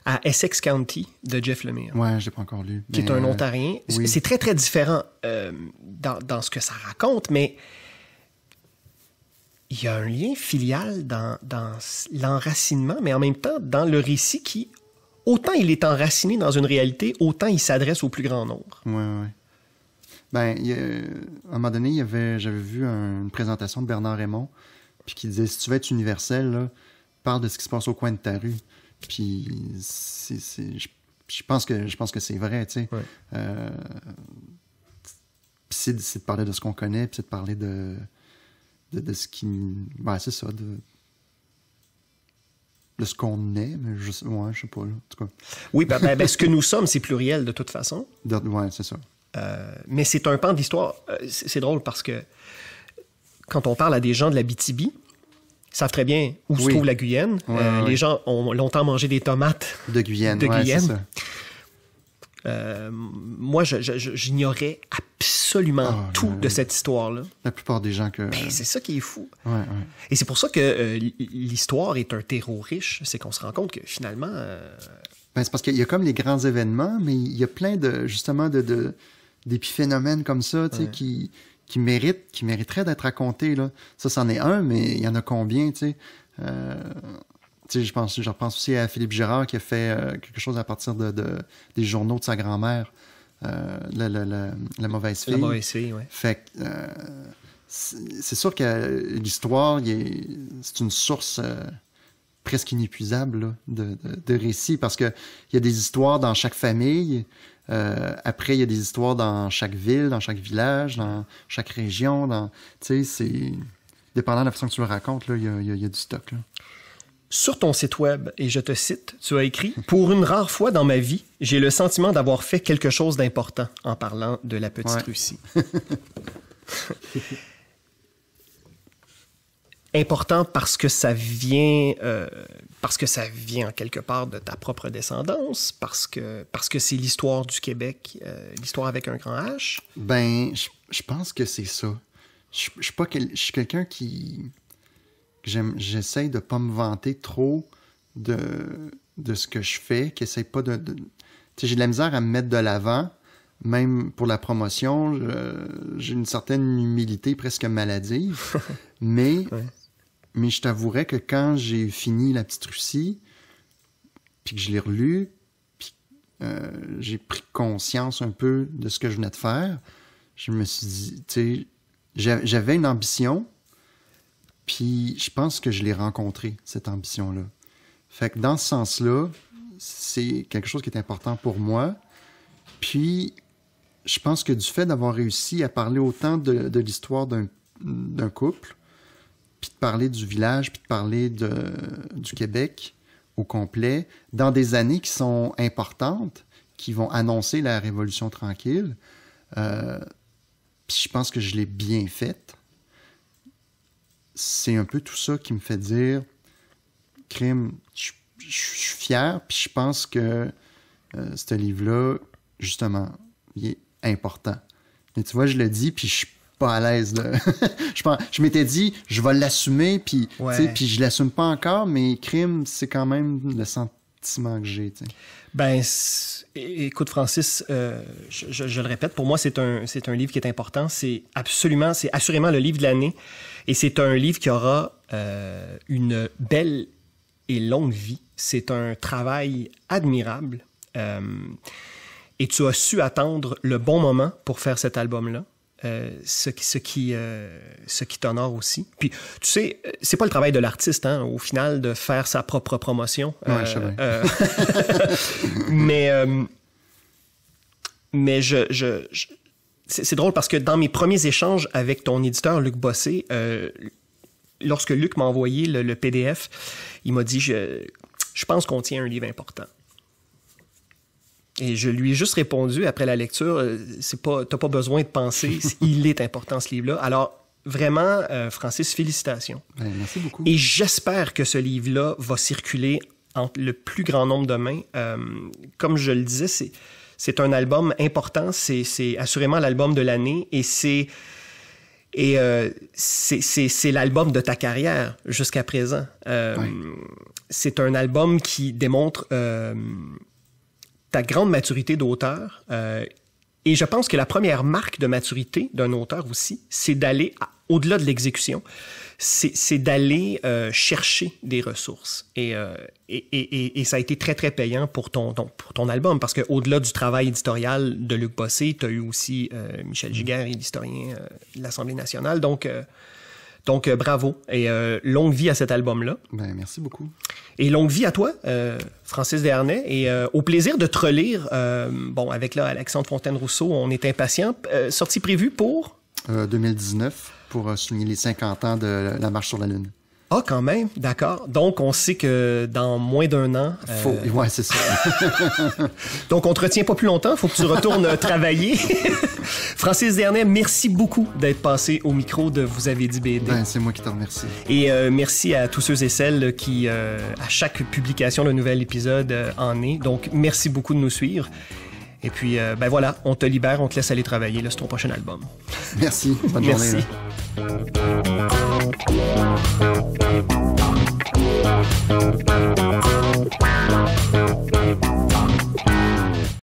à Essex County de Jeff Lemire. Ouais, je l'ai pas encore lu. Qui est un Ontarien. C'est très, très différent dans, ce que ça raconte, mais il y a un lien filial dans, l'enracinement, mais en même temps dans le récit qui, autant il est enraciné dans une réalité, autant il s'adresse au plus grand nombre. Oui, oui. Ben, à un moment donné, j'avais vu une présentation de Bernard Raymond, puis qui disait si tu veux être universel, parle de ce qui se passe au coin de ta rue. Puis je, pense que je pense que c'est vrai, tu sais. Euh, c'est, de parler de ce qu'on connaît, puis c'est de parler de de, ce qui. de, ce qu'on est, mais je, ne je sais pas. Oui, ben, ben, ben, ce que nous sommes, c'est pluriel de toute façon. Oui, c'est ça. Euh, mais c'est un pan d'histoire. Euh, c'est drôle parce que quand on parle à des gens de la BTB, savent très bien où se trouve la Guyenne. Euh, les gens ont longtemps mangé des tomates de Guyenne. De Guyenne. Euh, moi, j'ignorais absolument ah, tout ben de cette histoire-là. La plupart des gens que. Ben, c'est ça qui est fou. Et c'est pour ça que euh, l'histoire est un terreau riche, c'est qu'on se rend compte que finalement. Euh, ben, c'est parce qu'il y a comme les grands événements, mais il y a plein de justement de d'épiphénomènes comme ça, tu sais, qui qui méritent, qui mériteraient d'être racontés là. Ça, c'en est un, mais il y en a combien, tu sais je pense, repense aussi à Philippe Gérard qui a fait euh, quelque chose à partir des journaux de sa grand-mère, euh, la, mauvaise fille. La mauvaise fille, oui. Euh, c'est sûr que l'histoire, c'est une source presque inépuisable de, récits parce qu'il y a des histoires dans chaque famille. après, il y a des histoires dans chaque ville, dans chaque village, dans chaque région. Dans, tu sais, c'est dépendant de la façon que tu le racontes, il y, a, du stock. Sur ton site web, et je te cite, tu as écrit Pour une rare fois dans ma vie, j'ai le sentiment d'avoir fait quelque chose d'important en parlant de la petite Russie. important parce que ça vient euh, parce que ça vient en quelque part de ta propre descendance parce que parce que c'est l'histoire du Québec euh, l'histoire avec un grand H ben je, pense que c'est ça je, je suis pas je suis quelqu'un qui J'essaie de pas me vanter trop de, de ce que je fais, pas de. j'ai de la misère à me mettre de l'avant, même pour la promotion, j'ai une certaine humilité presque maladive. mais, mais je t'avouerais que quand j'ai fini La Petite Russie, puis que je l'ai relu, puis euh, j'ai pris conscience un peu de ce que je venais de faire, je me suis dit, j'avais une ambition, puis je pense que je l'ai rencontré, cette ambition-là. Fait que dans ce sens-là, c'est quelque chose qui est important pour moi. Puis je pense que du fait d'avoir réussi à parler autant de, l'histoire d'un couple, puis de parler du village, puis de parler du Québec au complet, dans des années qui sont importantes, qui vont annoncer la Révolution tranquille, euh, puis je pense que je l'ai bien faite c'est un peu tout ça qui me fait dire crime, je, suis fier, puis je pense que euh, ce livre-là, justement, il est important. mais tu vois, je le dis, puis je suis pas à l'aise. je je m'étais dit, je vais l'assumer, puis, je puis je l'assume pas encore, mais crime, c'est quand même le sentiment que j'ai. Ben, écoute, Francis, euh, je, le répète, pour moi, c'est un, un livre qui est important. C'est absolument, c'est assurément le livre de l'année. Et c'est un livre qui aura euh, une belle et longue vie. C'est un travail admirable. Euh, et tu as su attendre le bon moment pour faire cet album-là. Euh, ce qui, ce qui, ce qui t'honore aussi. Puis, tu sais, c'est pas le travail de l'artiste, hein, au final, de faire sa propre promotion. Ouais, euh, mais mais je, je, c'est drôle parce que dans mes premiers échanges avec ton éditeur, Luc Bossé, euh, lorsque Luc m'a envoyé le, PDF, il m'a dit je, je pense qu'on tient un livre important. Et je lui ai juste répondu après la lecture, euh, c'est pas, t'as pas besoin de penser, il est important ce livre-là. Alors vraiment, euh, Francis, félicitations. Ben, merci beaucoup. Et j'espère que ce livre-là va circuler entre le plus grand nombre de mains. comme je le disais, c'est c'est un album important, c'est assurément l'album de l'année et c'est et euh, c'est l'album de ta carrière jusqu'à présent. Euh, c'est un album qui démontre euh, ta grande maturité d'auteur. et je pense que la première marque de maturité d'un auteur aussi, c'est d'aller au-delà de l'exécution c'est d'aller euh, chercher des ressources. Euh, et, et, ça a été très, très payant pour ton, pour ton album, parce qu'au-delà du travail éditorial de Luc Bossé, tu as eu aussi euh, Michel mm-hmm. Giguère, l'historien de l'Assemblée nationale. Donc, donc bravo et longue vie à cet album-là. Ben, merci beaucoup. Et longue vie à toi, Francis Dernay, et au plaisir de te relire. bon, avec là, Alexandre Fontaine-Rousseau, on est impatient. sortie prévue pour 2019 euh, pour euh, souligner les 50 ans de la marche sur la Lune. Ah, oh, quand même, d'accord. Donc, on sait que dans moins d'un an. Euh, Faut. Ouais, c'est ça. Donc, on te retient pas plus longtemps. Faut que tu retournes travailler. Francis Dernay, merci beaucoup d'être passé au micro de Vous avez dit BD. Ben, c'est moi qui te remercie. Et merci à tous ceux et celles qui, à chaque publication, le nouvel épisode en est. Donc, merci beaucoup de nous suivre. Et puis, euh, ben voilà, on te libère, on te laisse aller travailler. Là, c'est ton prochain album. Merci. Merci. Hein.